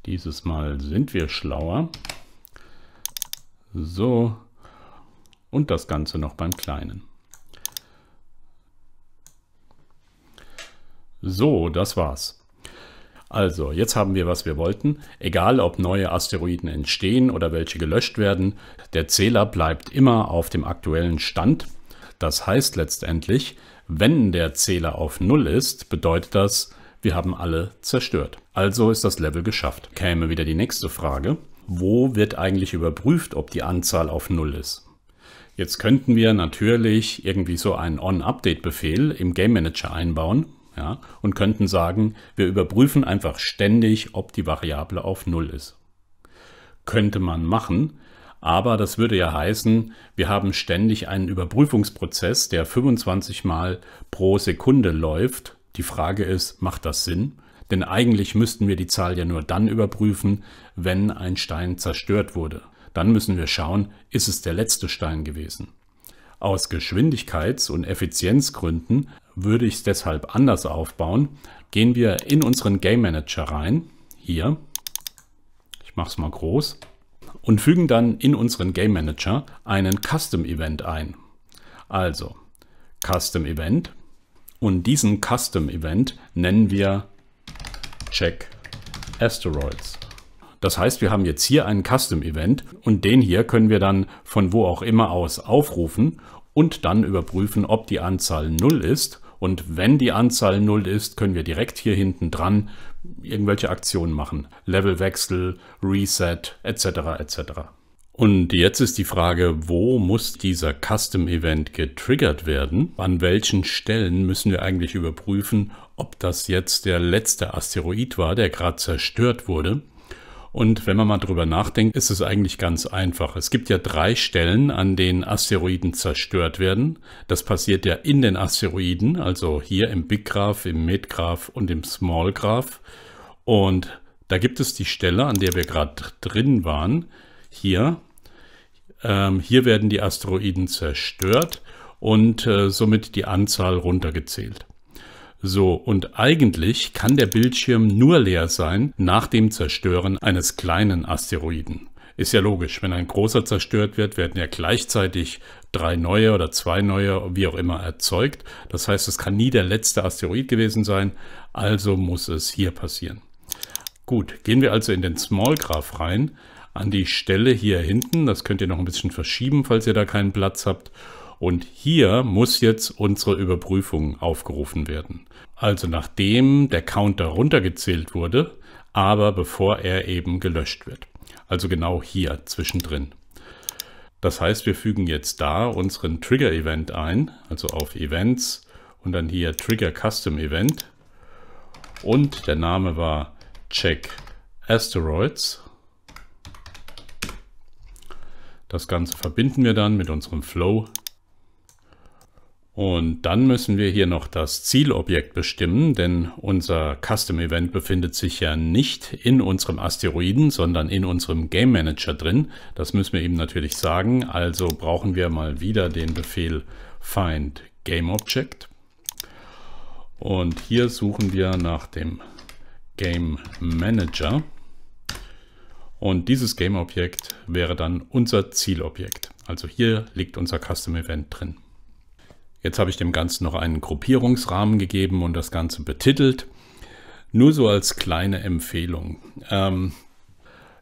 Dieses Mal sind wir schlauer. So. Und das Ganze noch beim Kleinen. So, das war's. Also, jetzt haben wir, was wir wollten. Egal, ob neue Asteroiden entstehen oder welche gelöscht werden, der Zähler bleibt immer auf dem aktuellen Stand. Das heißt letztendlich, wenn der Zähler auf Null ist, bedeutet das, wir haben alle zerstört. Also ist das Level geschafft. Käme wieder die nächste Frage. Wo wird eigentlich überprüft, ob die Anzahl auf 0 ist? Jetzt könnten wir natürlich irgendwie so einen On-Update-Befehl im Game Manager einbauen ja, und könnten sagen, wir überprüfen einfach ständig, ob die Variable auf 0 ist. Könnte man machen, aber das würde ja heißen, wir haben ständig einen Überprüfungsprozess, der 25 Mal pro Sekunde läuft. Die Frage ist, macht das Sinn? Denn eigentlich müssten wir die Zahl ja nur dann überprüfen, wenn ein Stein zerstört wurde. Dann müssen wir schauen, ist es der letzte Stein gewesen. Aus Geschwindigkeits- und Effizienzgründen würde ich es deshalb anders aufbauen. Gehen wir in unseren Game Manager rein, hier, ich mache es mal groß, und fügen dann in unseren Game Manager einen Custom Event ein. Also Custom Event und diesen Custom Event nennen wir Check Asteroids. Das heißt, wir haben jetzt hier einen Custom Event und den hier können wir dann von wo auch immer aus aufrufen und dann überprüfen, ob die Anzahl 0 ist. Und wenn die Anzahl 0 ist, können wir direkt hier hinten dran irgendwelche Aktionen machen. Levelwechsel, Reset etc. etc. Und jetzt ist die Frage, wo muss dieser Custom Event getriggert werden? An welchen Stellen müssen wir eigentlich überprüfen, ob das jetzt der letzte Asteroid war, der gerade zerstört wurde. Und wenn man mal drüber nachdenkt, ist es eigentlich ganz einfach. Es gibt ja drei Stellen, an denen Asteroiden zerstört werden. Das passiert ja in den Asteroiden, also hier im Big Graph, im Mid Graph und im Small Graph. Und da gibt es die Stelle, an der wir gerade drin waren, hier. Ähm, hier werden die Asteroiden zerstört und äh, somit die Anzahl runtergezählt. So, und eigentlich kann der Bildschirm nur leer sein nach dem Zerstören eines kleinen Asteroiden. Ist ja logisch, wenn ein großer zerstört wird, werden ja gleichzeitig drei neue oder zwei neue, wie auch immer, erzeugt. Das heißt, es kann nie der letzte Asteroid gewesen sein, also muss es hier passieren. Gut, gehen wir also in den Small Graph rein, an die Stelle hier hinten. Das könnt ihr noch ein bisschen verschieben, falls ihr da keinen Platz habt. Und hier muss jetzt unsere Überprüfung aufgerufen werden. Also nachdem der Counter runtergezählt wurde, aber bevor er eben gelöscht wird. Also genau hier zwischendrin. Das heißt, wir fügen jetzt da unseren Trigger Event ein, also auf Events und dann hier Trigger Custom Event. Und der Name war Check Asteroids. Das Ganze verbinden wir dann mit unserem Flow und dann müssen wir hier noch das Zielobjekt bestimmen, denn unser Custom Event befindet sich ja nicht in unserem Asteroiden, sondern in unserem Game Manager drin. Das müssen wir eben natürlich sagen. Also brauchen wir mal wieder den Befehl find Game Object. Und hier suchen wir nach dem Game Manager. Und dieses Game Objekt wäre dann unser Zielobjekt. Also hier liegt unser Custom Event drin. Jetzt habe ich dem Ganzen noch einen Gruppierungsrahmen gegeben und das Ganze betitelt. Nur so als kleine Empfehlung. Ähm,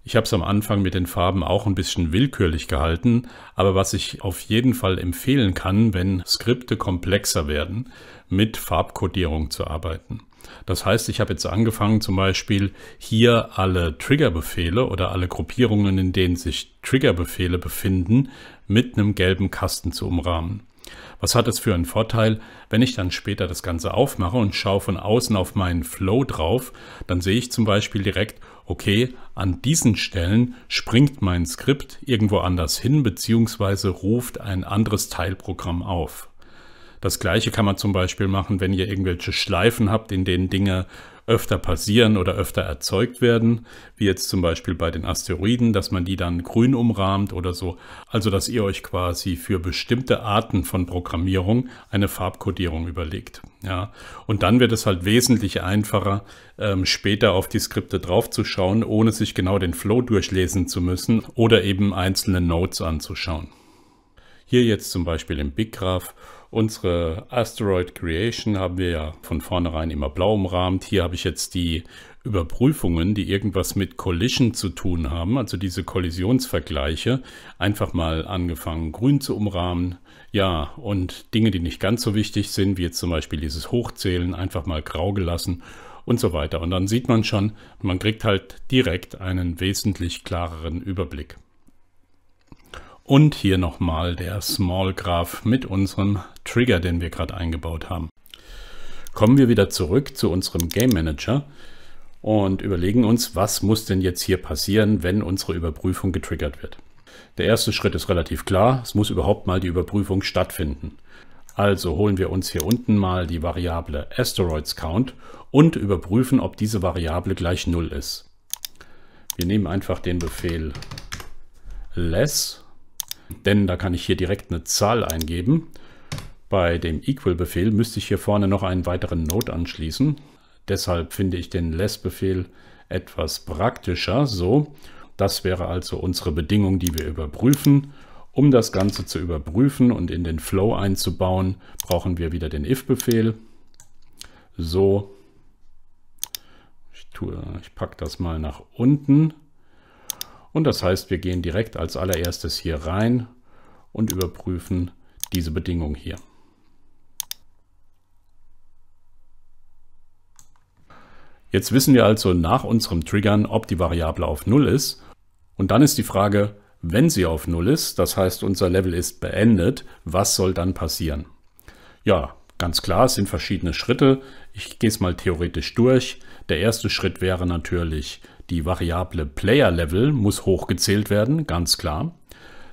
ich habe es am Anfang mit den Farben auch ein bisschen willkürlich gehalten, aber was ich auf jeden Fall empfehlen kann, wenn Skripte komplexer werden, mit Farbkodierung zu arbeiten. Das heißt, ich habe jetzt angefangen, zum Beispiel hier alle Triggerbefehle oder alle Gruppierungen, in denen sich Triggerbefehle befinden, mit einem gelben Kasten zu umrahmen. Was hat es für einen Vorteil, wenn ich dann später das Ganze aufmache und schaue von außen auf meinen Flow drauf, dann sehe ich zum Beispiel direkt, okay, an diesen Stellen springt mein Skript irgendwo anders hin bzw. ruft ein anderes Teilprogramm auf. Das gleiche kann man zum Beispiel machen, wenn ihr irgendwelche Schleifen habt, in denen Dinge öfter passieren oder öfter erzeugt werden, wie jetzt zum Beispiel bei den Asteroiden, dass man die dann grün umrahmt oder so. Also dass ihr euch quasi für bestimmte Arten von Programmierung eine Farbkodierung überlegt. Ja, und dann wird es halt wesentlich einfacher, ähm, später auf die Skripte draufzuschauen, ohne sich genau den Flow durchlesen zu müssen oder eben einzelne Nodes anzuschauen. Hier jetzt zum Beispiel im Big Graph Unsere Asteroid Creation haben wir ja von vornherein immer blau umrahmt. Hier habe ich jetzt die Überprüfungen, die irgendwas mit Collision zu tun haben, also diese Kollisionsvergleiche, einfach mal angefangen grün zu umrahmen. Ja, und Dinge, die nicht ganz so wichtig sind, wie jetzt zum Beispiel dieses Hochzählen, einfach mal grau gelassen und so weiter. Und dann sieht man schon, man kriegt halt direkt einen wesentlich klareren Überblick. Und hier nochmal der Small Graph mit unserem Trigger, den wir gerade eingebaut haben. Kommen wir wieder zurück zu unserem Game Manager und überlegen uns, was muss denn jetzt hier passieren, wenn unsere Überprüfung getriggert wird. Der erste Schritt ist relativ klar, es muss überhaupt mal die Überprüfung stattfinden. Also holen wir uns hier unten mal die Variable Asteroids Count und überprüfen, ob diese Variable gleich 0 ist. Wir nehmen einfach den Befehl less denn da kann ich hier direkt eine Zahl eingeben. Bei dem Equal-Befehl müsste ich hier vorne noch einen weiteren Node anschließen. Deshalb finde ich den Less-Befehl etwas praktischer. So, das wäre also unsere Bedingung, die wir überprüfen. Um das Ganze zu überprüfen und in den Flow einzubauen, brauchen wir wieder den if-Befehl. So, ich, tue, ich packe das mal nach unten. Und das heißt, wir gehen direkt als allererstes hier rein und überprüfen diese Bedingung hier. Jetzt wissen wir also nach unserem Triggern, ob die Variable auf 0 ist. Und dann ist die Frage, wenn sie auf 0 ist, das heißt unser Level ist beendet, was soll dann passieren? Ja, ganz klar, es sind verschiedene Schritte. Ich gehe es mal theoretisch durch. Der erste Schritt wäre natürlich, die Variable Player Level muss hochgezählt werden, ganz klar.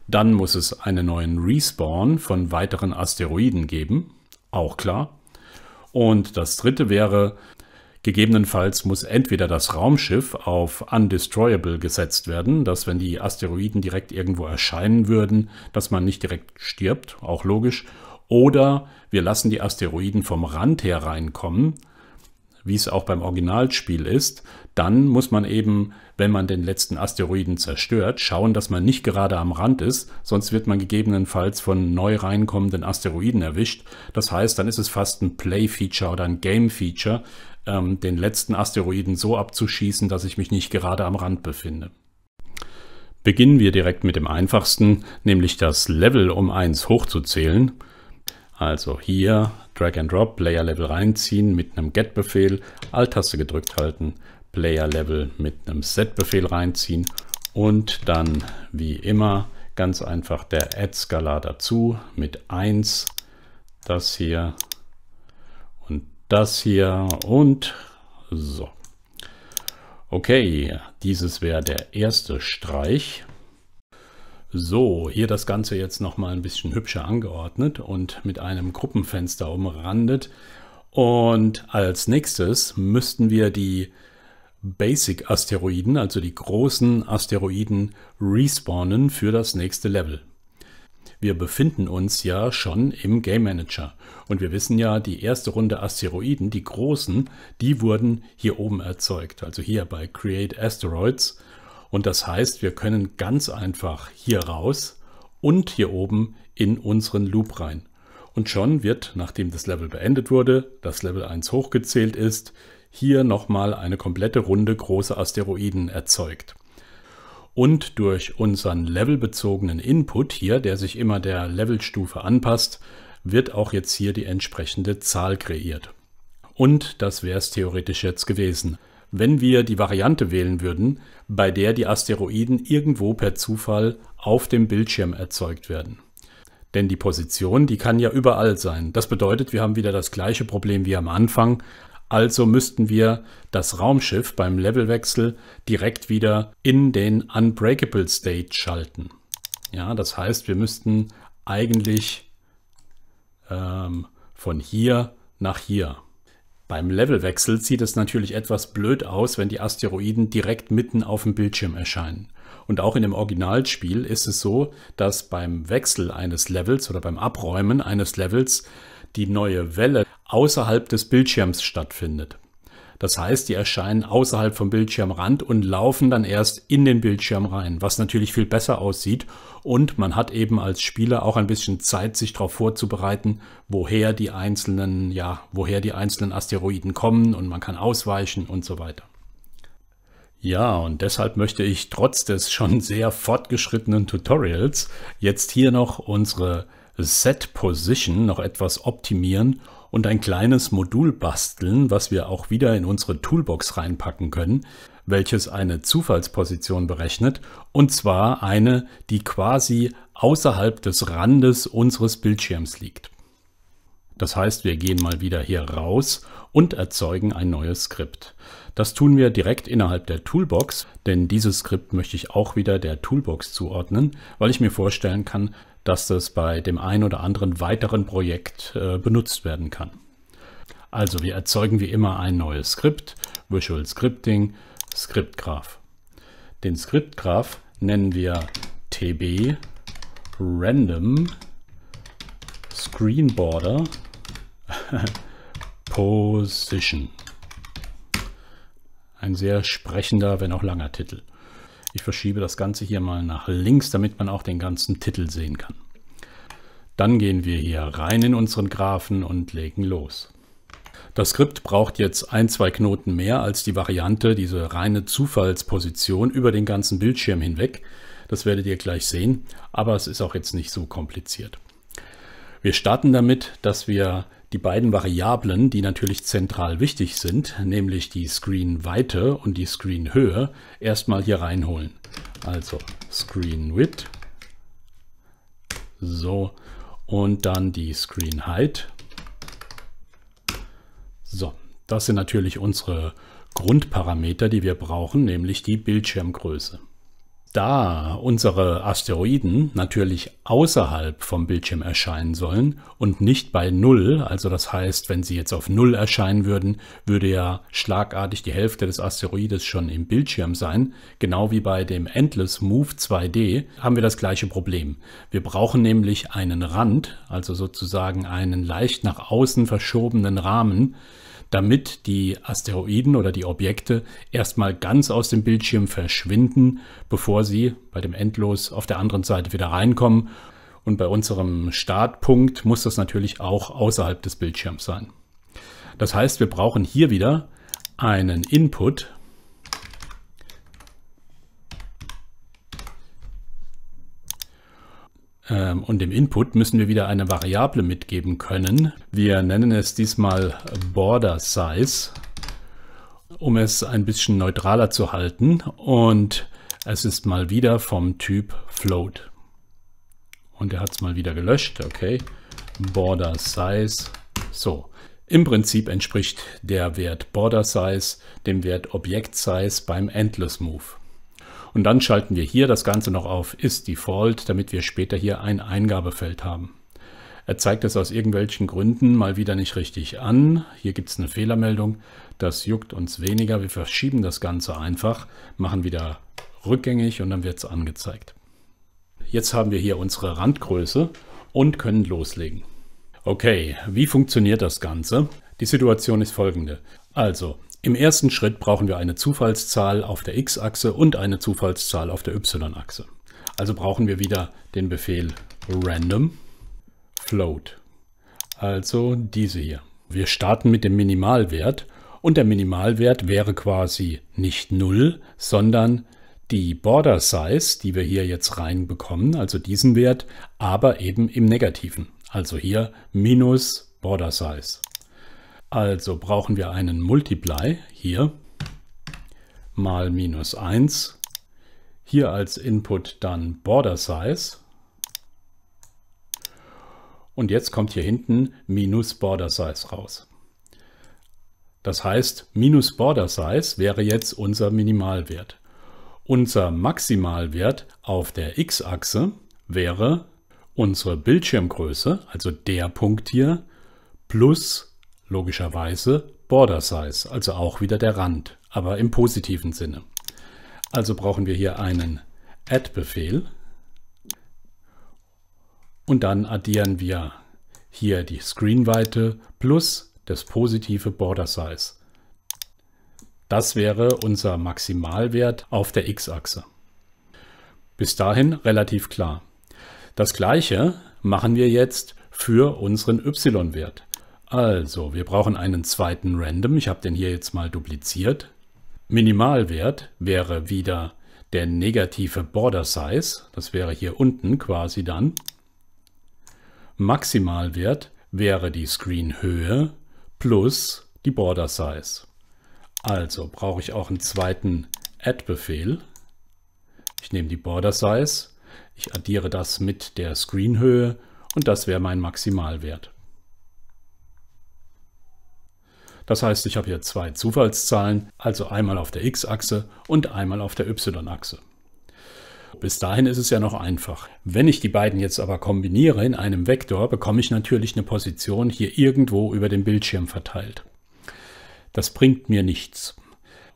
Dann muss es einen neuen Respawn von weiteren Asteroiden geben, auch klar. Und das dritte wäre, gegebenenfalls muss entweder das Raumschiff auf Undestroyable gesetzt werden, dass wenn die Asteroiden direkt irgendwo erscheinen würden, dass man nicht direkt stirbt, auch logisch. Oder wir lassen die Asteroiden vom Rand her reinkommen, wie es auch beim Originalspiel ist, dann muss man eben, wenn man den letzten Asteroiden zerstört, schauen, dass man nicht gerade am Rand ist, sonst wird man gegebenenfalls von neu reinkommenden Asteroiden erwischt. Das heißt, dann ist es fast ein Play-Feature oder ein Game-Feature, ähm, den letzten Asteroiden so abzuschießen, dass ich mich nicht gerade am Rand befinde. Beginnen wir direkt mit dem einfachsten, nämlich das Level um 1 hochzuzählen. Also hier Drag and Drop, Layer Level reinziehen mit einem Get-Befehl, Alt-Taste gedrückt halten, Player Level mit einem Set-Befehl reinziehen und dann wie immer ganz einfach der Add-Skalar dazu mit 1, das hier und das hier und so. Okay, dieses wäre der erste Streich. So, hier das Ganze jetzt nochmal ein bisschen hübscher angeordnet und mit einem Gruppenfenster umrandet. Und als nächstes müssten wir die Basic-Asteroiden, also die großen Asteroiden, respawnen für das nächste Level. Wir befinden uns ja schon im Game Manager und wir wissen ja, die erste Runde Asteroiden, die großen, die wurden hier oben erzeugt, also hier bei Create Asteroids. Und das heißt, wir können ganz einfach hier raus und hier oben in unseren Loop rein. Und schon wird, nachdem das Level beendet wurde, das Level 1 hochgezählt ist, hier nochmal eine komplette Runde große Asteroiden erzeugt. Und durch unseren levelbezogenen Input hier, der sich immer der Levelstufe anpasst, wird auch jetzt hier die entsprechende Zahl kreiert. Und das wäre es theoretisch jetzt gewesen. Wenn wir die Variante wählen würden, bei der die Asteroiden irgendwo per Zufall auf dem Bildschirm erzeugt werden. Denn die Position, die kann ja überall sein. Das bedeutet, wir haben wieder das gleiche Problem wie am Anfang. Also müssten wir das Raumschiff beim Levelwechsel direkt wieder in den Unbreakable State schalten. Ja, das heißt, wir müssten eigentlich ähm, von hier nach hier. Beim Levelwechsel sieht es natürlich etwas blöd aus, wenn die Asteroiden direkt mitten auf dem Bildschirm erscheinen. Und auch in dem Originalspiel ist es so, dass beim Wechsel eines Levels oder beim Abräumen eines Levels die neue Welle außerhalb des Bildschirms stattfindet. Das heißt, die erscheinen außerhalb vom Bildschirmrand und laufen dann erst in den Bildschirm rein, was natürlich viel besser aussieht und man hat eben als Spieler auch ein bisschen Zeit, sich darauf vorzubereiten, woher die einzelnen, ja, woher die einzelnen Asteroiden kommen und man kann ausweichen und so weiter. Ja, und deshalb möchte ich trotz des schon sehr fortgeschrittenen Tutorials jetzt hier noch unsere Set-Position noch etwas optimieren und ein kleines Modul basteln, was wir auch wieder in unsere Toolbox reinpacken können, welches eine Zufallsposition berechnet, und zwar eine, die quasi außerhalb des Randes unseres Bildschirms liegt. Das heißt, wir gehen mal wieder hier raus und erzeugen ein neues Skript. Das tun wir direkt innerhalb der Toolbox, denn dieses Skript möchte ich auch wieder der Toolbox zuordnen, weil ich mir vorstellen kann, dass das bei dem ein oder anderen weiteren Projekt äh, benutzt werden kann. Also wir erzeugen wie immer ein neues Skript, Visual Scripting, Script Graph. Den Script Graph nennen wir tb random screen border [laughs] position. Ein sehr sprechender, wenn auch langer Titel. Ich verschiebe das Ganze hier mal nach links, damit man auch den ganzen Titel sehen kann. Dann gehen wir hier rein in unseren Graphen und legen los. Das Skript braucht jetzt ein, zwei Knoten mehr als die Variante, diese reine Zufallsposition über den ganzen Bildschirm hinweg. Das werdet ihr gleich sehen, aber es ist auch jetzt nicht so kompliziert. Wir starten damit, dass wir die beiden Variablen, die natürlich zentral wichtig sind, nämlich die Screen-Weite und die Screen-Höhe, erstmal hier reinholen. Also Screen-Width, so, und dann die Screen-Height. So, das sind natürlich unsere Grundparameter, die wir brauchen, nämlich die Bildschirmgröße. Da unsere Asteroiden natürlich außerhalb vom Bildschirm erscheinen sollen und nicht bei Null, also das heißt, wenn sie jetzt auf Null erscheinen würden, würde ja schlagartig die Hälfte des Asteroides schon im Bildschirm sein. Genau wie bei dem Endless Move 2D haben wir das gleiche Problem. Wir brauchen nämlich einen Rand, also sozusagen einen leicht nach außen verschobenen Rahmen, damit die Asteroiden oder die Objekte erstmal ganz aus dem Bildschirm verschwinden, bevor sie bei dem Endlos auf der anderen Seite wieder reinkommen. Und bei unserem Startpunkt muss das natürlich auch außerhalb des Bildschirms sein. Das heißt, wir brauchen hier wieder einen Input Ähm, und dem Input müssen wir wieder eine Variable mitgeben können. Wir nennen es diesmal Border Size, um es ein bisschen neutraler zu halten. Und es ist mal wieder vom Typ Float. Und er hat es mal wieder gelöscht, okay. Border Size, so. Im Prinzip entspricht der Wert Border Size dem Wert Objekt Size beim Endless Move. Und dann schalten wir hier das Ganze noch auf ist default, damit wir später hier ein Eingabefeld haben. Er zeigt es aus irgendwelchen Gründen mal wieder nicht richtig an. Hier gibt es eine Fehlermeldung. Das juckt uns weniger. Wir verschieben das Ganze einfach, machen wieder rückgängig und dann wird es angezeigt. Jetzt haben wir hier unsere Randgröße und können loslegen. Okay, wie funktioniert das Ganze? Die Situation ist folgende. Also, im ersten Schritt brauchen wir eine Zufallszahl auf der x-Achse und eine Zufallszahl auf der y-Achse. Also brauchen wir wieder den Befehl random float. Also diese hier. Wir starten mit dem Minimalwert und der Minimalwert wäre quasi nicht 0, sondern die Border Size, die wir hier jetzt reinbekommen, also diesen Wert, aber eben im Negativen. Also hier minus Border Size. Also brauchen wir einen Multiply hier mal minus 1. Hier als Input dann Border Size. Und jetzt kommt hier hinten minus Border Size raus. Das heißt, minus Border Size wäre jetzt unser Minimalwert. Unser Maximalwert auf der x-Achse wäre unsere Bildschirmgröße, also der Punkt hier, plus Logischerweise Border Size, also auch wieder der Rand, aber im positiven Sinne. Also brauchen wir hier einen Add-Befehl und dann addieren wir hier die Screenweite plus das positive Border Size. Das wäre unser Maximalwert auf der x-Achse. Bis dahin relativ klar. Das gleiche machen wir jetzt für unseren y-Wert. Also, wir brauchen einen zweiten Random. Ich habe den hier jetzt mal dupliziert. Minimalwert wäre wieder der negative Border Size. Das wäre hier unten quasi dann. Maximalwert wäre die Screen Höhe plus die Border Size. Also brauche ich auch einen zweiten Add-Befehl. Ich nehme die Border Size, ich addiere das mit der Screenhöhe und das wäre mein Maximalwert. Das heißt, ich habe hier zwei Zufallszahlen, also einmal auf der x-Achse und einmal auf der y-Achse. Bis dahin ist es ja noch einfach. Wenn ich die beiden jetzt aber kombiniere in einem Vektor, bekomme ich natürlich eine Position hier irgendwo über den Bildschirm verteilt. Das bringt mir nichts.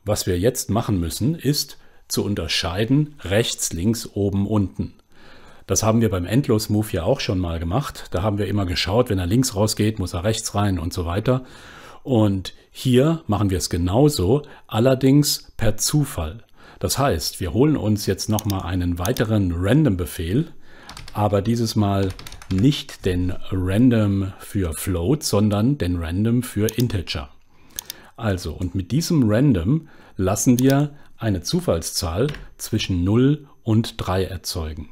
Was wir jetzt machen müssen, ist zu unterscheiden rechts, links, oben, unten. Das haben wir beim Endlos-Move ja auch schon mal gemacht. Da haben wir immer geschaut, wenn er links rausgeht, muss er rechts rein und so weiter. Und hier machen wir es genauso, allerdings per Zufall. Das heißt, wir holen uns jetzt nochmal einen weiteren Random-Befehl, aber dieses Mal nicht den Random für Float, sondern den Random für Integer. Also, und mit diesem Random lassen wir eine Zufallszahl zwischen 0 und 3 erzeugen.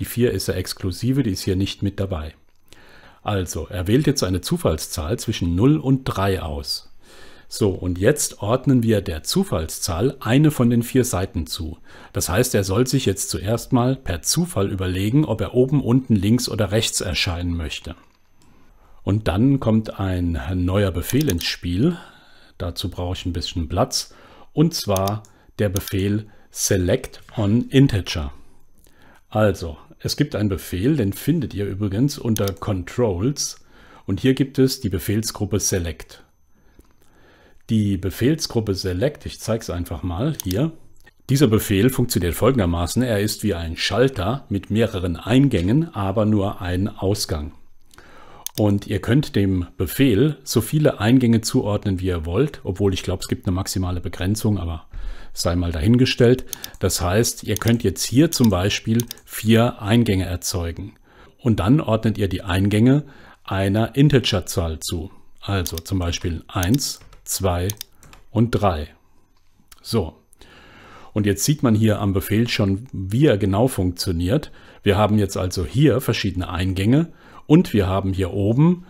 Die 4 ist ja exklusive, die ist hier nicht mit dabei. Also, er wählt jetzt eine Zufallszahl zwischen 0 und 3 aus. So, und jetzt ordnen wir der Zufallszahl eine von den vier Seiten zu. Das heißt, er soll sich jetzt zuerst mal per Zufall überlegen, ob er oben, unten, links oder rechts erscheinen möchte. Und dann kommt ein neuer Befehl ins Spiel. Dazu brauche ich ein bisschen Platz. Und zwar der Befehl select on integer. Also, es gibt einen Befehl, den findet ihr übrigens unter Controls und hier gibt es die Befehlsgruppe Select. Die Befehlsgruppe Select, ich zeige es einfach mal hier, dieser Befehl funktioniert folgendermaßen. Er ist wie ein Schalter mit mehreren Eingängen, aber nur einen Ausgang. Und ihr könnt dem Befehl so viele Eingänge zuordnen, wie ihr wollt, obwohl ich glaube, es gibt eine maximale Begrenzung, aber sei mal dahingestellt. Das heißt, ihr könnt jetzt hier zum Beispiel vier Eingänge erzeugen und dann ordnet ihr die Eingänge einer Integerzahl zu. Also zum Beispiel 1, 2 und 3. So. Und jetzt sieht man hier am Befehl schon, wie er genau funktioniert. Wir haben jetzt also hier verschiedene Eingänge und wir haben hier oben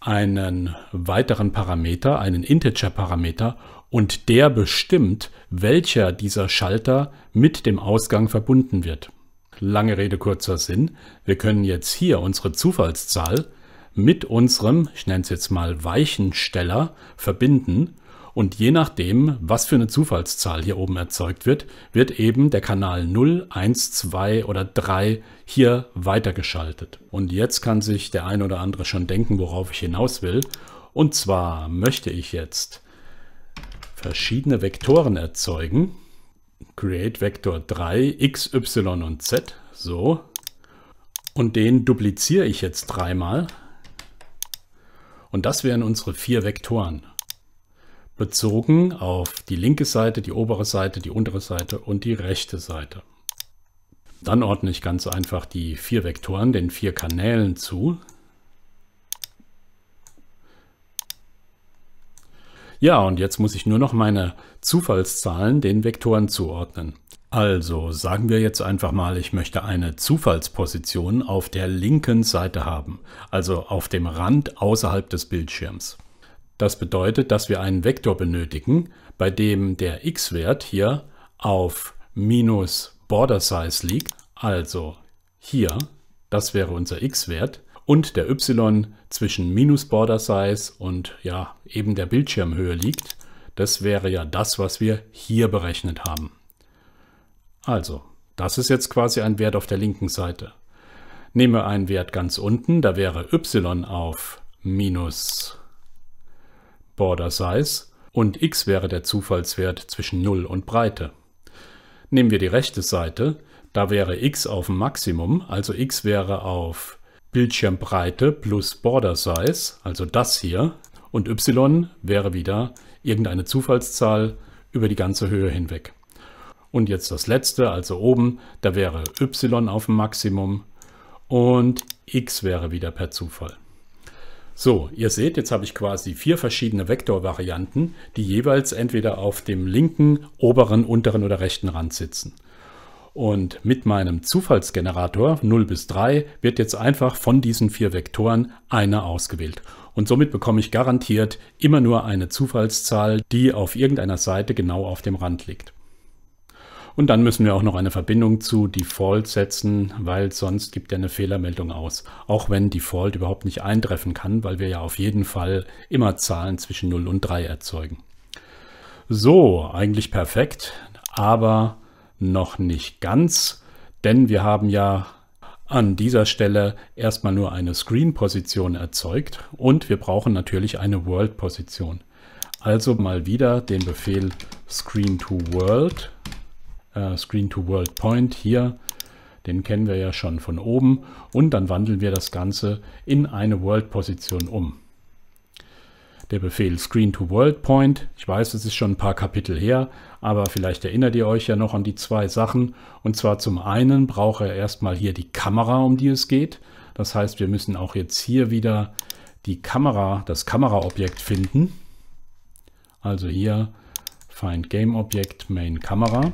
einen weiteren Parameter, einen Integer-Parameter und der bestimmt, welcher dieser Schalter mit dem Ausgang verbunden wird. Lange Rede, kurzer Sinn. Wir können jetzt hier unsere Zufallszahl mit unserem, ich nenne es jetzt mal Weichensteller, verbinden. Und je nachdem, was für eine Zufallszahl hier oben erzeugt wird, wird eben der Kanal 0, 1, 2 oder 3 hier weitergeschaltet. Und jetzt kann sich der ein oder andere schon denken, worauf ich hinaus will. Und zwar möchte ich jetzt verschiedene Vektoren erzeugen. Create Vektor 3, x, y und z. So. Und den dupliziere ich jetzt dreimal. Und das wären unsere vier Vektoren. Bezogen auf die linke Seite, die obere Seite, die untere Seite und die rechte Seite. Dann ordne ich ganz einfach die vier Vektoren den vier Kanälen zu. Ja, und jetzt muss ich nur noch meine Zufallszahlen den Vektoren zuordnen. Also sagen wir jetzt einfach mal, ich möchte eine Zufallsposition auf der linken Seite haben, also auf dem Rand außerhalb des Bildschirms. Das bedeutet, dass wir einen Vektor benötigen, bei dem der x-Wert hier auf minus Border Size liegt, also hier, das wäre unser x-Wert, und der y zwischen minus Border Size und ja eben der Bildschirmhöhe liegt. Das wäre ja das, was wir hier berechnet haben. Also, das ist jetzt quasi ein Wert auf der linken Seite. Nehmen wir einen Wert ganz unten, da wäre y auf minus Border Size und x wäre der Zufallswert zwischen 0 und Breite. Nehmen wir die rechte Seite, da wäre x auf Maximum, also x wäre auf Bildschirmbreite plus Border Size, also das hier, und y wäre wieder irgendeine Zufallszahl über die ganze Höhe hinweg. Und jetzt das letzte, also oben, da wäre y auf dem Maximum und x wäre wieder per Zufall. So, ihr seht, jetzt habe ich quasi vier verschiedene Vektorvarianten, die jeweils entweder auf dem linken, oberen, unteren oder rechten Rand sitzen. Und mit meinem Zufallsgenerator 0 bis 3 wird jetzt einfach von diesen vier Vektoren einer ausgewählt. Und somit bekomme ich garantiert immer nur eine Zufallszahl, die auf irgendeiner Seite genau auf dem Rand liegt. Und dann müssen wir auch noch eine Verbindung zu Default setzen, weil sonst gibt er eine Fehlermeldung aus. Auch wenn Default überhaupt nicht eintreffen kann, weil wir ja auf jeden Fall immer Zahlen zwischen 0 und 3 erzeugen. So, eigentlich perfekt, aber noch nicht ganz, denn wir haben ja an dieser Stelle erstmal nur eine Screen-Position erzeugt und wir brauchen natürlich eine World-Position. Also mal wieder den Befehl Screen to World, äh, Screen to World Point hier, den kennen wir ja schon von oben und dann wandeln wir das Ganze in eine World-Position um. Der Befehl Screen to World Point, ich weiß, es ist schon ein paar Kapitel her, aber vielleicht erinnert ihr euch ja noch an die zwei Sachen. Und zwar zum einen braucht er erstmal hier die Kamera, um die es geht. Das heißt, wir müssen auch jetzt hier wieder die Kamera, das Kameraobjekt finden. Also hier Find Game Objekt Main Kamera.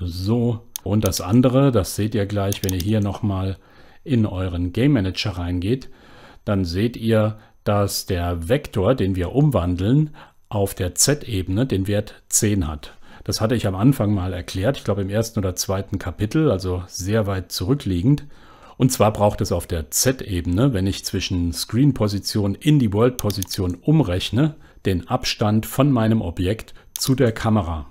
So. Und das andere, das seht ihr gleich, wenn ihr hier nochmal in euren Game Manager reingeht, dann seht ihr, dass der Vektor, den wir umwandeln, auf der z-Ebene den Wert 10 hat. Das hatte ich am Anfang mal erklärt, ich glaube im ersten oder zweiten Kapitel, also sehr weit zurückliegend. Und zwar braucht es auf der Z-Ebene, wenn ich zwischen Screen-Position in die World-Position umrechne, den Abstand von meinem Objekt zu der Kamera.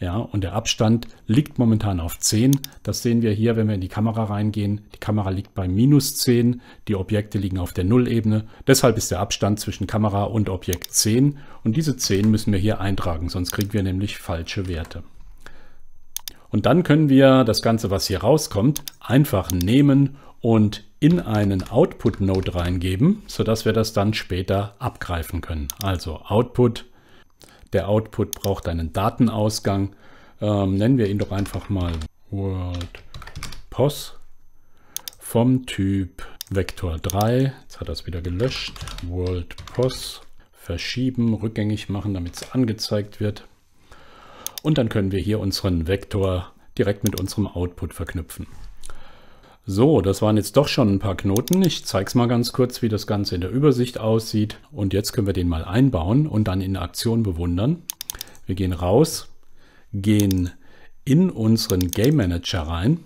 Ja, und der Abstand liegt momentan auf 10. Das sehen wir hier, wenn wir in die Kamera reingehen. Die Kamera liegt bei minus 10. Die Objekte liegen auf der Nullebene. Deshalb ist der Abstand zwischen Kamera und Objekt 10. Und diese 10 müssen wir hier eintragen, sonst kriegen wir nämlich falsche Werte. Und dann können wir das Ganze, was hier rauskommt, einfach nehmen und in einen Output-Node reingeben, sodass wir das dann später abgreifen können. Also Output der Output braucht einen Datenausgang. Ähm, nennen wir ihn doch einfach mal Word POS vom Typ Vektor 3. Jetzt hat er es wieder gelöscht. World POS verschieben, rückgängig machen, damit es angezeigt wird. Und dann können wir hier unseren Vektor direkt mit unserem Output verknüpfen. So, das waren jetzt doch schon ein paar Knoten. Ich zeige es mal ganz kurz, wie das Ganze in der Übersicht aussieht. Und jetzt können wir den mal einbauen und dann in Aktion bewundern. Wir gehen raus, gehen in unseren Game Manager rein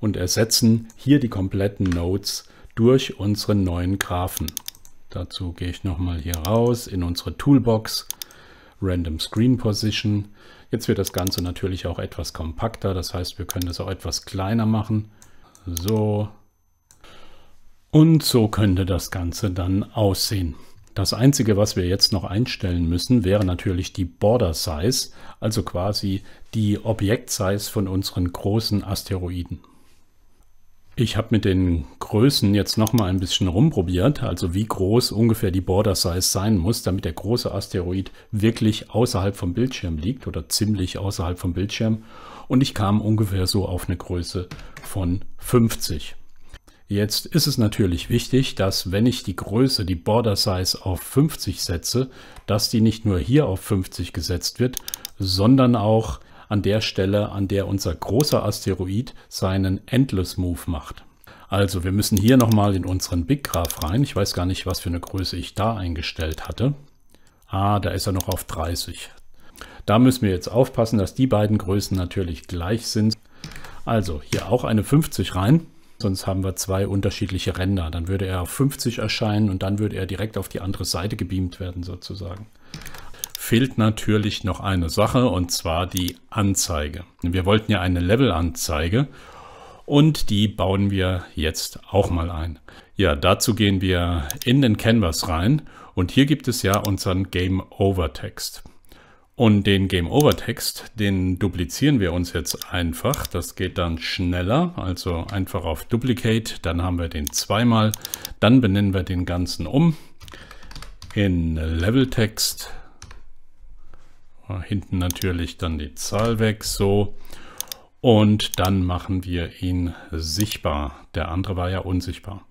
und ersetzen hier die kompletten Nodes durch unseren neuen Graphen. Dazu gehe ich nochmal hier raus in unsere Toolbox, Random Screen Position. Jetzt wird das Ganze natürlich auch etwas kompakter, das heißt, wir können das auch etwas kleiner machen. So. Und so könnte das Ganze dann aussehen. Das Einzige, was wir jetzt noch einstellen müssen, wäre natürlich die Border Size, also quasi die Objekt Size von unseren großen Asteroiden. Ich habe mit den Größen jetzt noch mal ein bisschen rumprobiert, also wie groß ungefähr die Border Size sein muss, damit der große Asteroid wirklich außerhalb vom Bildschirm liegt oder ziemlich außerhalb vom Bildschirm. Und ich kam ungefähr so auf eine Größe von 50. Jetzt ist es natürlich wichtig, dass wenn ich die Größe, die Border Size auf 50 setze, dass die nicht nur hier auf 50 gesetzt wird, sondern auch an der Stelle, an der unser großer Asteroid seinen Endless Move macht. Also wir müssen hier nochmal in unseren Big Graph rein. Ich weiß gar nicht, was für eine Größe ich da eingestellt hatte. Ah, da ist er noch auf 30. Da müssen wir jetzt aufpassen, dass die beiden Größen natürlich gleich sind. Also hier auch eine 50 rein, sonst haben wir zwei unterschiedliche Ränder. Dann würde er auf 50 erscheinen und dann würde er direkt auf die andere Seite gebeamt werden sozusagen fehlt natürlich noch eine Sache und zwar die Anzeige. Wir wollten ja eine Level-Anzeige und die bauen wir jetzt auch mal ein. Ja, dazu gehen wir in den Canvas rein und hier gibt es ja unseren Game Over Text. Und den Game Over Text, den duplizieren wir uns jetzt einfach. Das geht dann schneller, also einfach auf Duplicate, dann haben wir den zweimal. Dann benennen wir den ganzen um in Level Text hinten natürlich dann die Zahl weg, so. Und dann machen wir ihn sichtbar. Der andere war ja unsichtbar.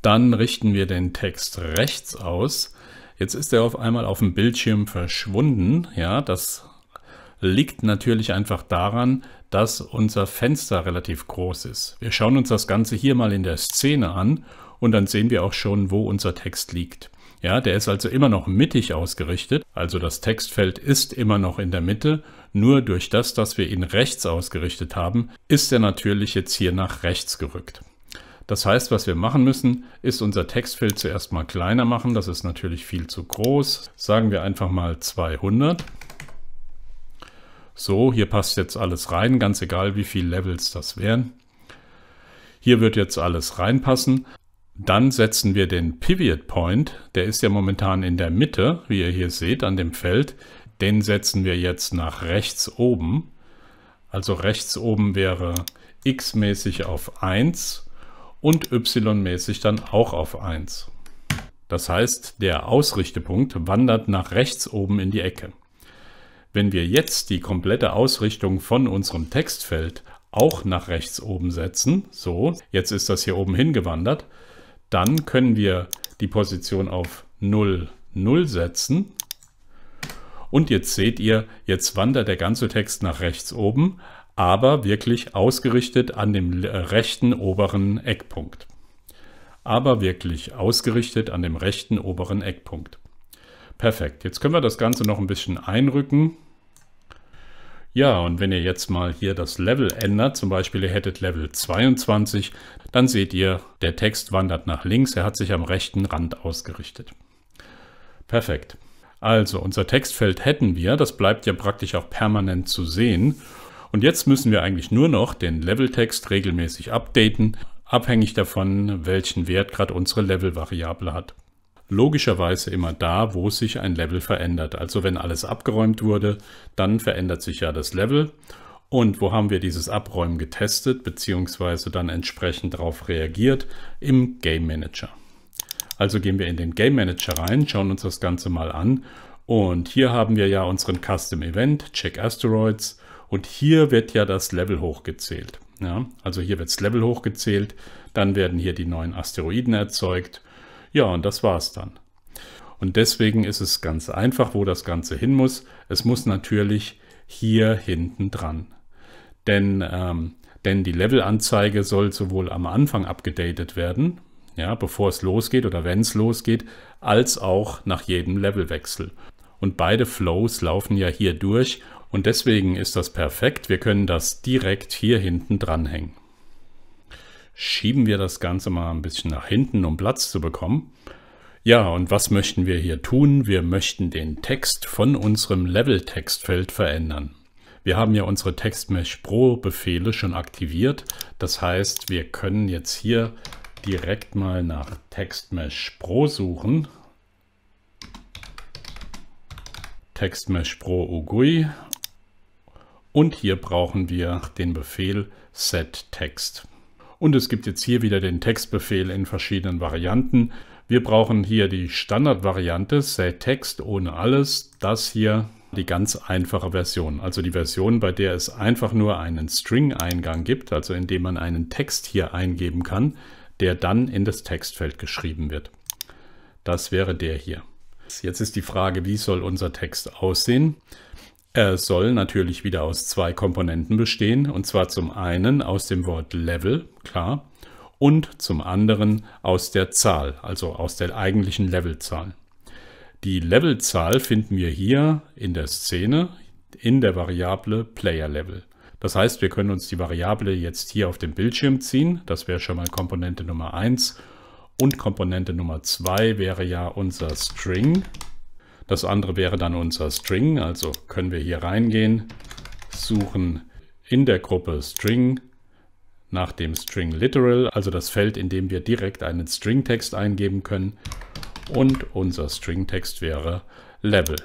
Dann richten wir den Text rechts aus. Jetzt ist er auf einmal auf dem Bildschirm verschwunden. Ja, das liegt natürlich einfach daran, dass unser Fenster relativ groß ist. Wir schauen uns das Ganze hier mal in der Szene an und dann sehen wir auch schon, wo unser Text liegt. Ja, der ist also immer noch mittig ausgerichtet, also das Textfeld ist immer noch in der Mitte, nur durch das, dass wir ihn rechts ausgerichtet haben, ist er natürlich jetzt hier nach rechts gerückt. Das heißt, was wir machen müssen, ist unser Textfeld zuerst mal kleiner machen. Das ist natürlich viel zu groß. Sagen wir einfach mal 200. So, hier passt jetzt alles rein, ganz egal wie viele Levels das wären. Hier wird jetzt alles reinpassen. Dann setzen wir den Pivot Point, der ist ja momentan in der Mitte, wie ihr hier seht an dem Feld. Den setzen wir jetzt nach rechts oben. Also rechts oben wäre x-mäßig auf 1 und y-mäßig dann auch auf 1. Das heißt, der Ausrichtepunkt wandert nach rechts oben in die Ecke. Wenn wir jetzt die komplette Ausrichtung von unserem Textfeld auch nach rechts oben setzen, so, jetzt ist das hier oben hingewandert, dann können wir die Position auf 0, 0 setzen. Und jetzt seht ihr, jetzt wandert der ganze Text nach rechts oben, aber wirklich ausgerichtet an dem äh, rechten oberen Eckpunkt. Aber wirklich ausgerichtet an dem rechten oberen Eckpunkt. Perfekt, jetzt können wir das Ganze noch ein bisschen einrücken. Ja, und wenn ihr jetzt mal hier das Level ändert, zum Beispiel ihr hättet Level 22, dann seht ihr, der Text wandert nach links, er hat sich am rechten Rand ausgerichtet. Perfekt. Also unser Textfeld hätten wir, das bleibt ja praktisch auch permanent zu sehen. Und jetzt müssen wir eigentlich nur noch den Level-Text regelmäßig updaten, abhängig davon, welchen Wert gerade unsere Level-Variable hat. Logischerweise immer da, wo sich ein Level verändert. Also wenn alles abgeräumt wurde, dann verändert sich ja das Level. Und wo haben wir dieses Abräumen getestet beziehungsweise dann entsprechend darauf reagiert? Im Game Manager. Also gehen wir in den Game Manager rein, schauen uns das Ganze mal an. Und hier haben wir ja unseren Custom Event, Check Asteroids. Und hier wird ja das Level hochgezählt. Ja, also hier wird das Level hochgezählt, dann werden hier die neuen Asteroiden erzeugt. Ja, und das war's dann. Und deswegen ist es ganz einfach, wo das Ganze hin muss. Es muss natürlich hier hinten dran denn, ähm, denn die Levelanzeige soll sowohl am Anfang abgedatet werden, ja, bevor es losgeht oder wenn es losgeht, als auch nach jedem Levelwechsel. Und beide Flows laufen ja hier durch und deswegen ist das perfekt. Wir können das direkt hier hinten dranhängen. Schieben wir das Ganze mal ein bisschen nach hinten, um Platz zu bekommen. Ja, und was möchten wir hier tun? Wir möchten den Text von unserem Level-Textfeld verändern. Wir haben ja unsere TextMesh Pro Befehle schon aktiviert. Das heißt, wir können jetzt hier direkt mal nach TextMesh Pro suchen. TextMesh Pro UGUI. Und hier brauchen wir den Befehl setText. Und es gibt jetzt hier wieder den Textbefehl in verschiedenen Varianten. Wir brauchen hier die Standardvariante setText ohne alles. Das hier die ganz einfache Version. Also die Version, bei der es einfach nur einen String-Eingang gibt, also indem man einen Text hier eingeben kann, der dann in das Textfeld geschrieben wird. Das wäre der hier. Jetzt ist die Frage, wie soll unser Text aussehen? Er soll natürlich wieder aus zwei Komponenten bestehen, und zwar zum einen aus dem Wort Level, klar, und zum anderen aus der Zahl, also aus der eigentlichen Levelzahl. Die Levelzahl finden wir hier in der Szene in der Variable PlayerLevel. Das heißt, wir können uns die Variable jetzt hier auf dem Bildschirm ziehen. Das wäre schon mal Komponente Nummer 1. Und Komponente Nummer 2 wäre ja unser String. Das andere wäre dann unser String. Also können wir hier reingehen, suchen in der Gruppe String nach dem String Literal, also das Feld, in dem wir direkt einen String-Text eingeben können und unser Stringtext wäre Level.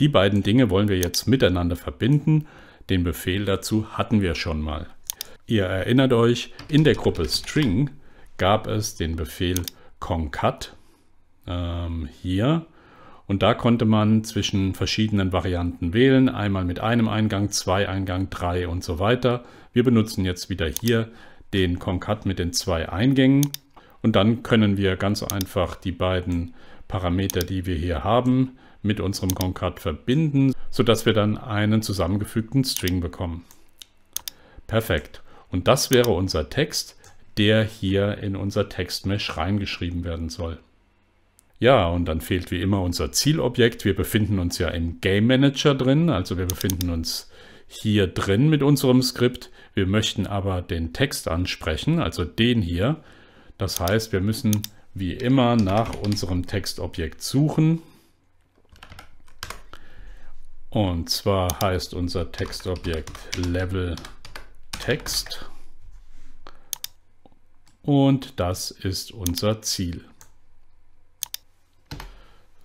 Die beiden Dinge wollen wir jetzt miteinander verbinden. Den Befehl dazu hatten wir schon mal. Ihr erinnert euch, in der Gruppe String gab es den Befehl concat ähm, hier. Und da konnte man zwischen verschiedenen Varianten wählen. Einmal mit einem Eingang, zwei Eingang, drei und so weiter. Wir benutzen jetzt wieder hier den concat mit den zwei Eingängen. Und dann können wir ganz einfach die beiden Parameter, die wir hier haben, mit unserem Concat verbinden, sodass wir dann einen zusammengefügten String bekommen. Perfekt. Und das wäre unser Text, der hier in unser Textmesh reingeschrieben werden soll. Ja, und dann fehlt wie immer unser Zielobjekt. Wir befinden uns ja im Game Manager drin, also wir befinden uns hier drin mit unserem Skript. Wir möchten aber den Text ansprechen, also den hier. Das heißt, wir müssen wie immer nach unserem Textobjekt suchen. Und zwar heißt unser Textobjekt Level Text. Und das ist unser Ziel.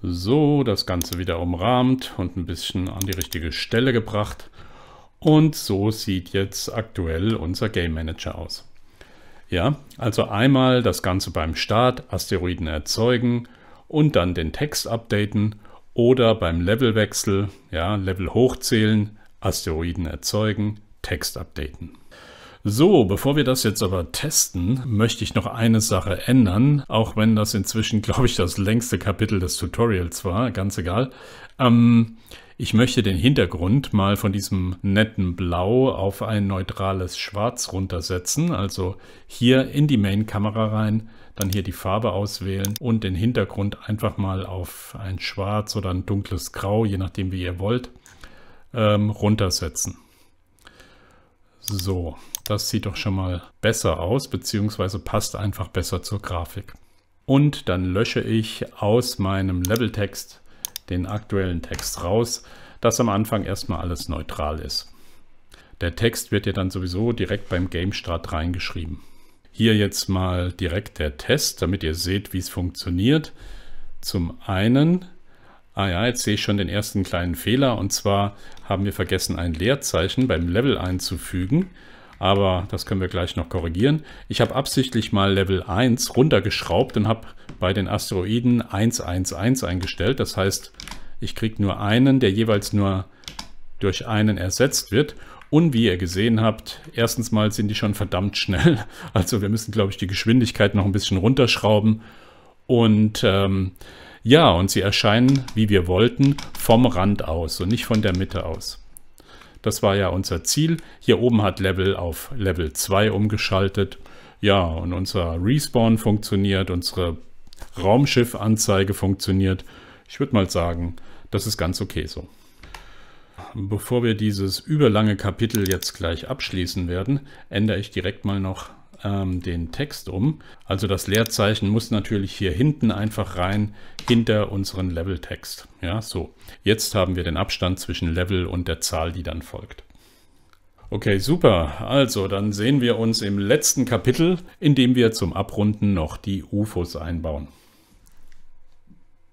So, das Ganze wieder umrahmt und ein bisschen an die richtige Stelle gebracht. Und so sieht jetzt aktuell unser Game Manager aus. Ja, also einmal das Ganze beim Start Asteroiden erzeugen und dann den Text updaten oder beim Levelwechsel, ja, Level hochzählen, Asteroiden erzeugen, Text updaten. So, bevor wir das jetzt aber testen, möchte ich noch eine Sache ändern, auch wenn das inzwischen, [laughs] glaube ich, das längste Kapitel des Tutorials war, ganz egal. Ähm, ich möchte den Hintergrund mal von diesem netten Blau auf ein neutrales Schwarz runtersetzen, also hier in die Main-Kamera rein, dann hier die Farbe auswählen und den Hintergrund einfach mal auf ein Schwarz oder ein dunkles Grau, je nachdem wie ihr wollt, ähm, runtersetzen. So, das sieht doch schon mal besser aus, beziehungsweise passt einfach besser zur Grafik. Und dann lösche ich aus meinem Level-Text den aktuellen Text raus, dass am Anfang erstmal alles neutral ist. Der Text wird ja dann sowieso direkt beim Game-Start reingeschrieben. Hier jetzt mal direkt der Test, damit ihr seht, wie es funktioniert. Zum einen, ah ja, jetzt sehe ich schon den ersten kleinen Fehler und zwar haben wir vergessen ein Leerzeichen beim Level einzufügen aber das können wir gleich noch korrigieren. Ich habe absichtlich mal Level 1 runtergeschraubt und habe bei den Asteroiden 111 eingestellt. Das heißt, ich kriege nur einen, der jeweils nur durch einen ersetzt wird. Und wie ihr gesehen habt, erstens mal sind die schon verdammt schnell. [laughs] Also wir müssen, glaube ich, die Geschwindigkeit noch ein bisschen runterschrauben. Und ähm, ja, und sie erscheinen, wie wir wollten, vom Rand aus und nicht von der Mitte aus. Das war ja unser Ziel. Hier oben hat Level auf Level 2 umgeschaltet. Ja, und unser Respawn funktioniert, unsere Raumschiffanzeige funktioniert. Ich würde mal sagen, das ist ganz okay so. Bevor wir dieses überlange Kapitel jetzt gleich abschließen werden, ändere ich direkt mal noch ähm, den Text um. Also das Leerzeichen muss natürlich hier hinten einfach rein, hinter unseren Level-Text. Ja, so. Jetzt haben wir den Abstand zwischen Level und der Zahl, die dann folgt. Okay, super. Also, dann sehen wir uns im letzten Kapitel, in dem wir zum Abrunden noch die UFOs einbauen.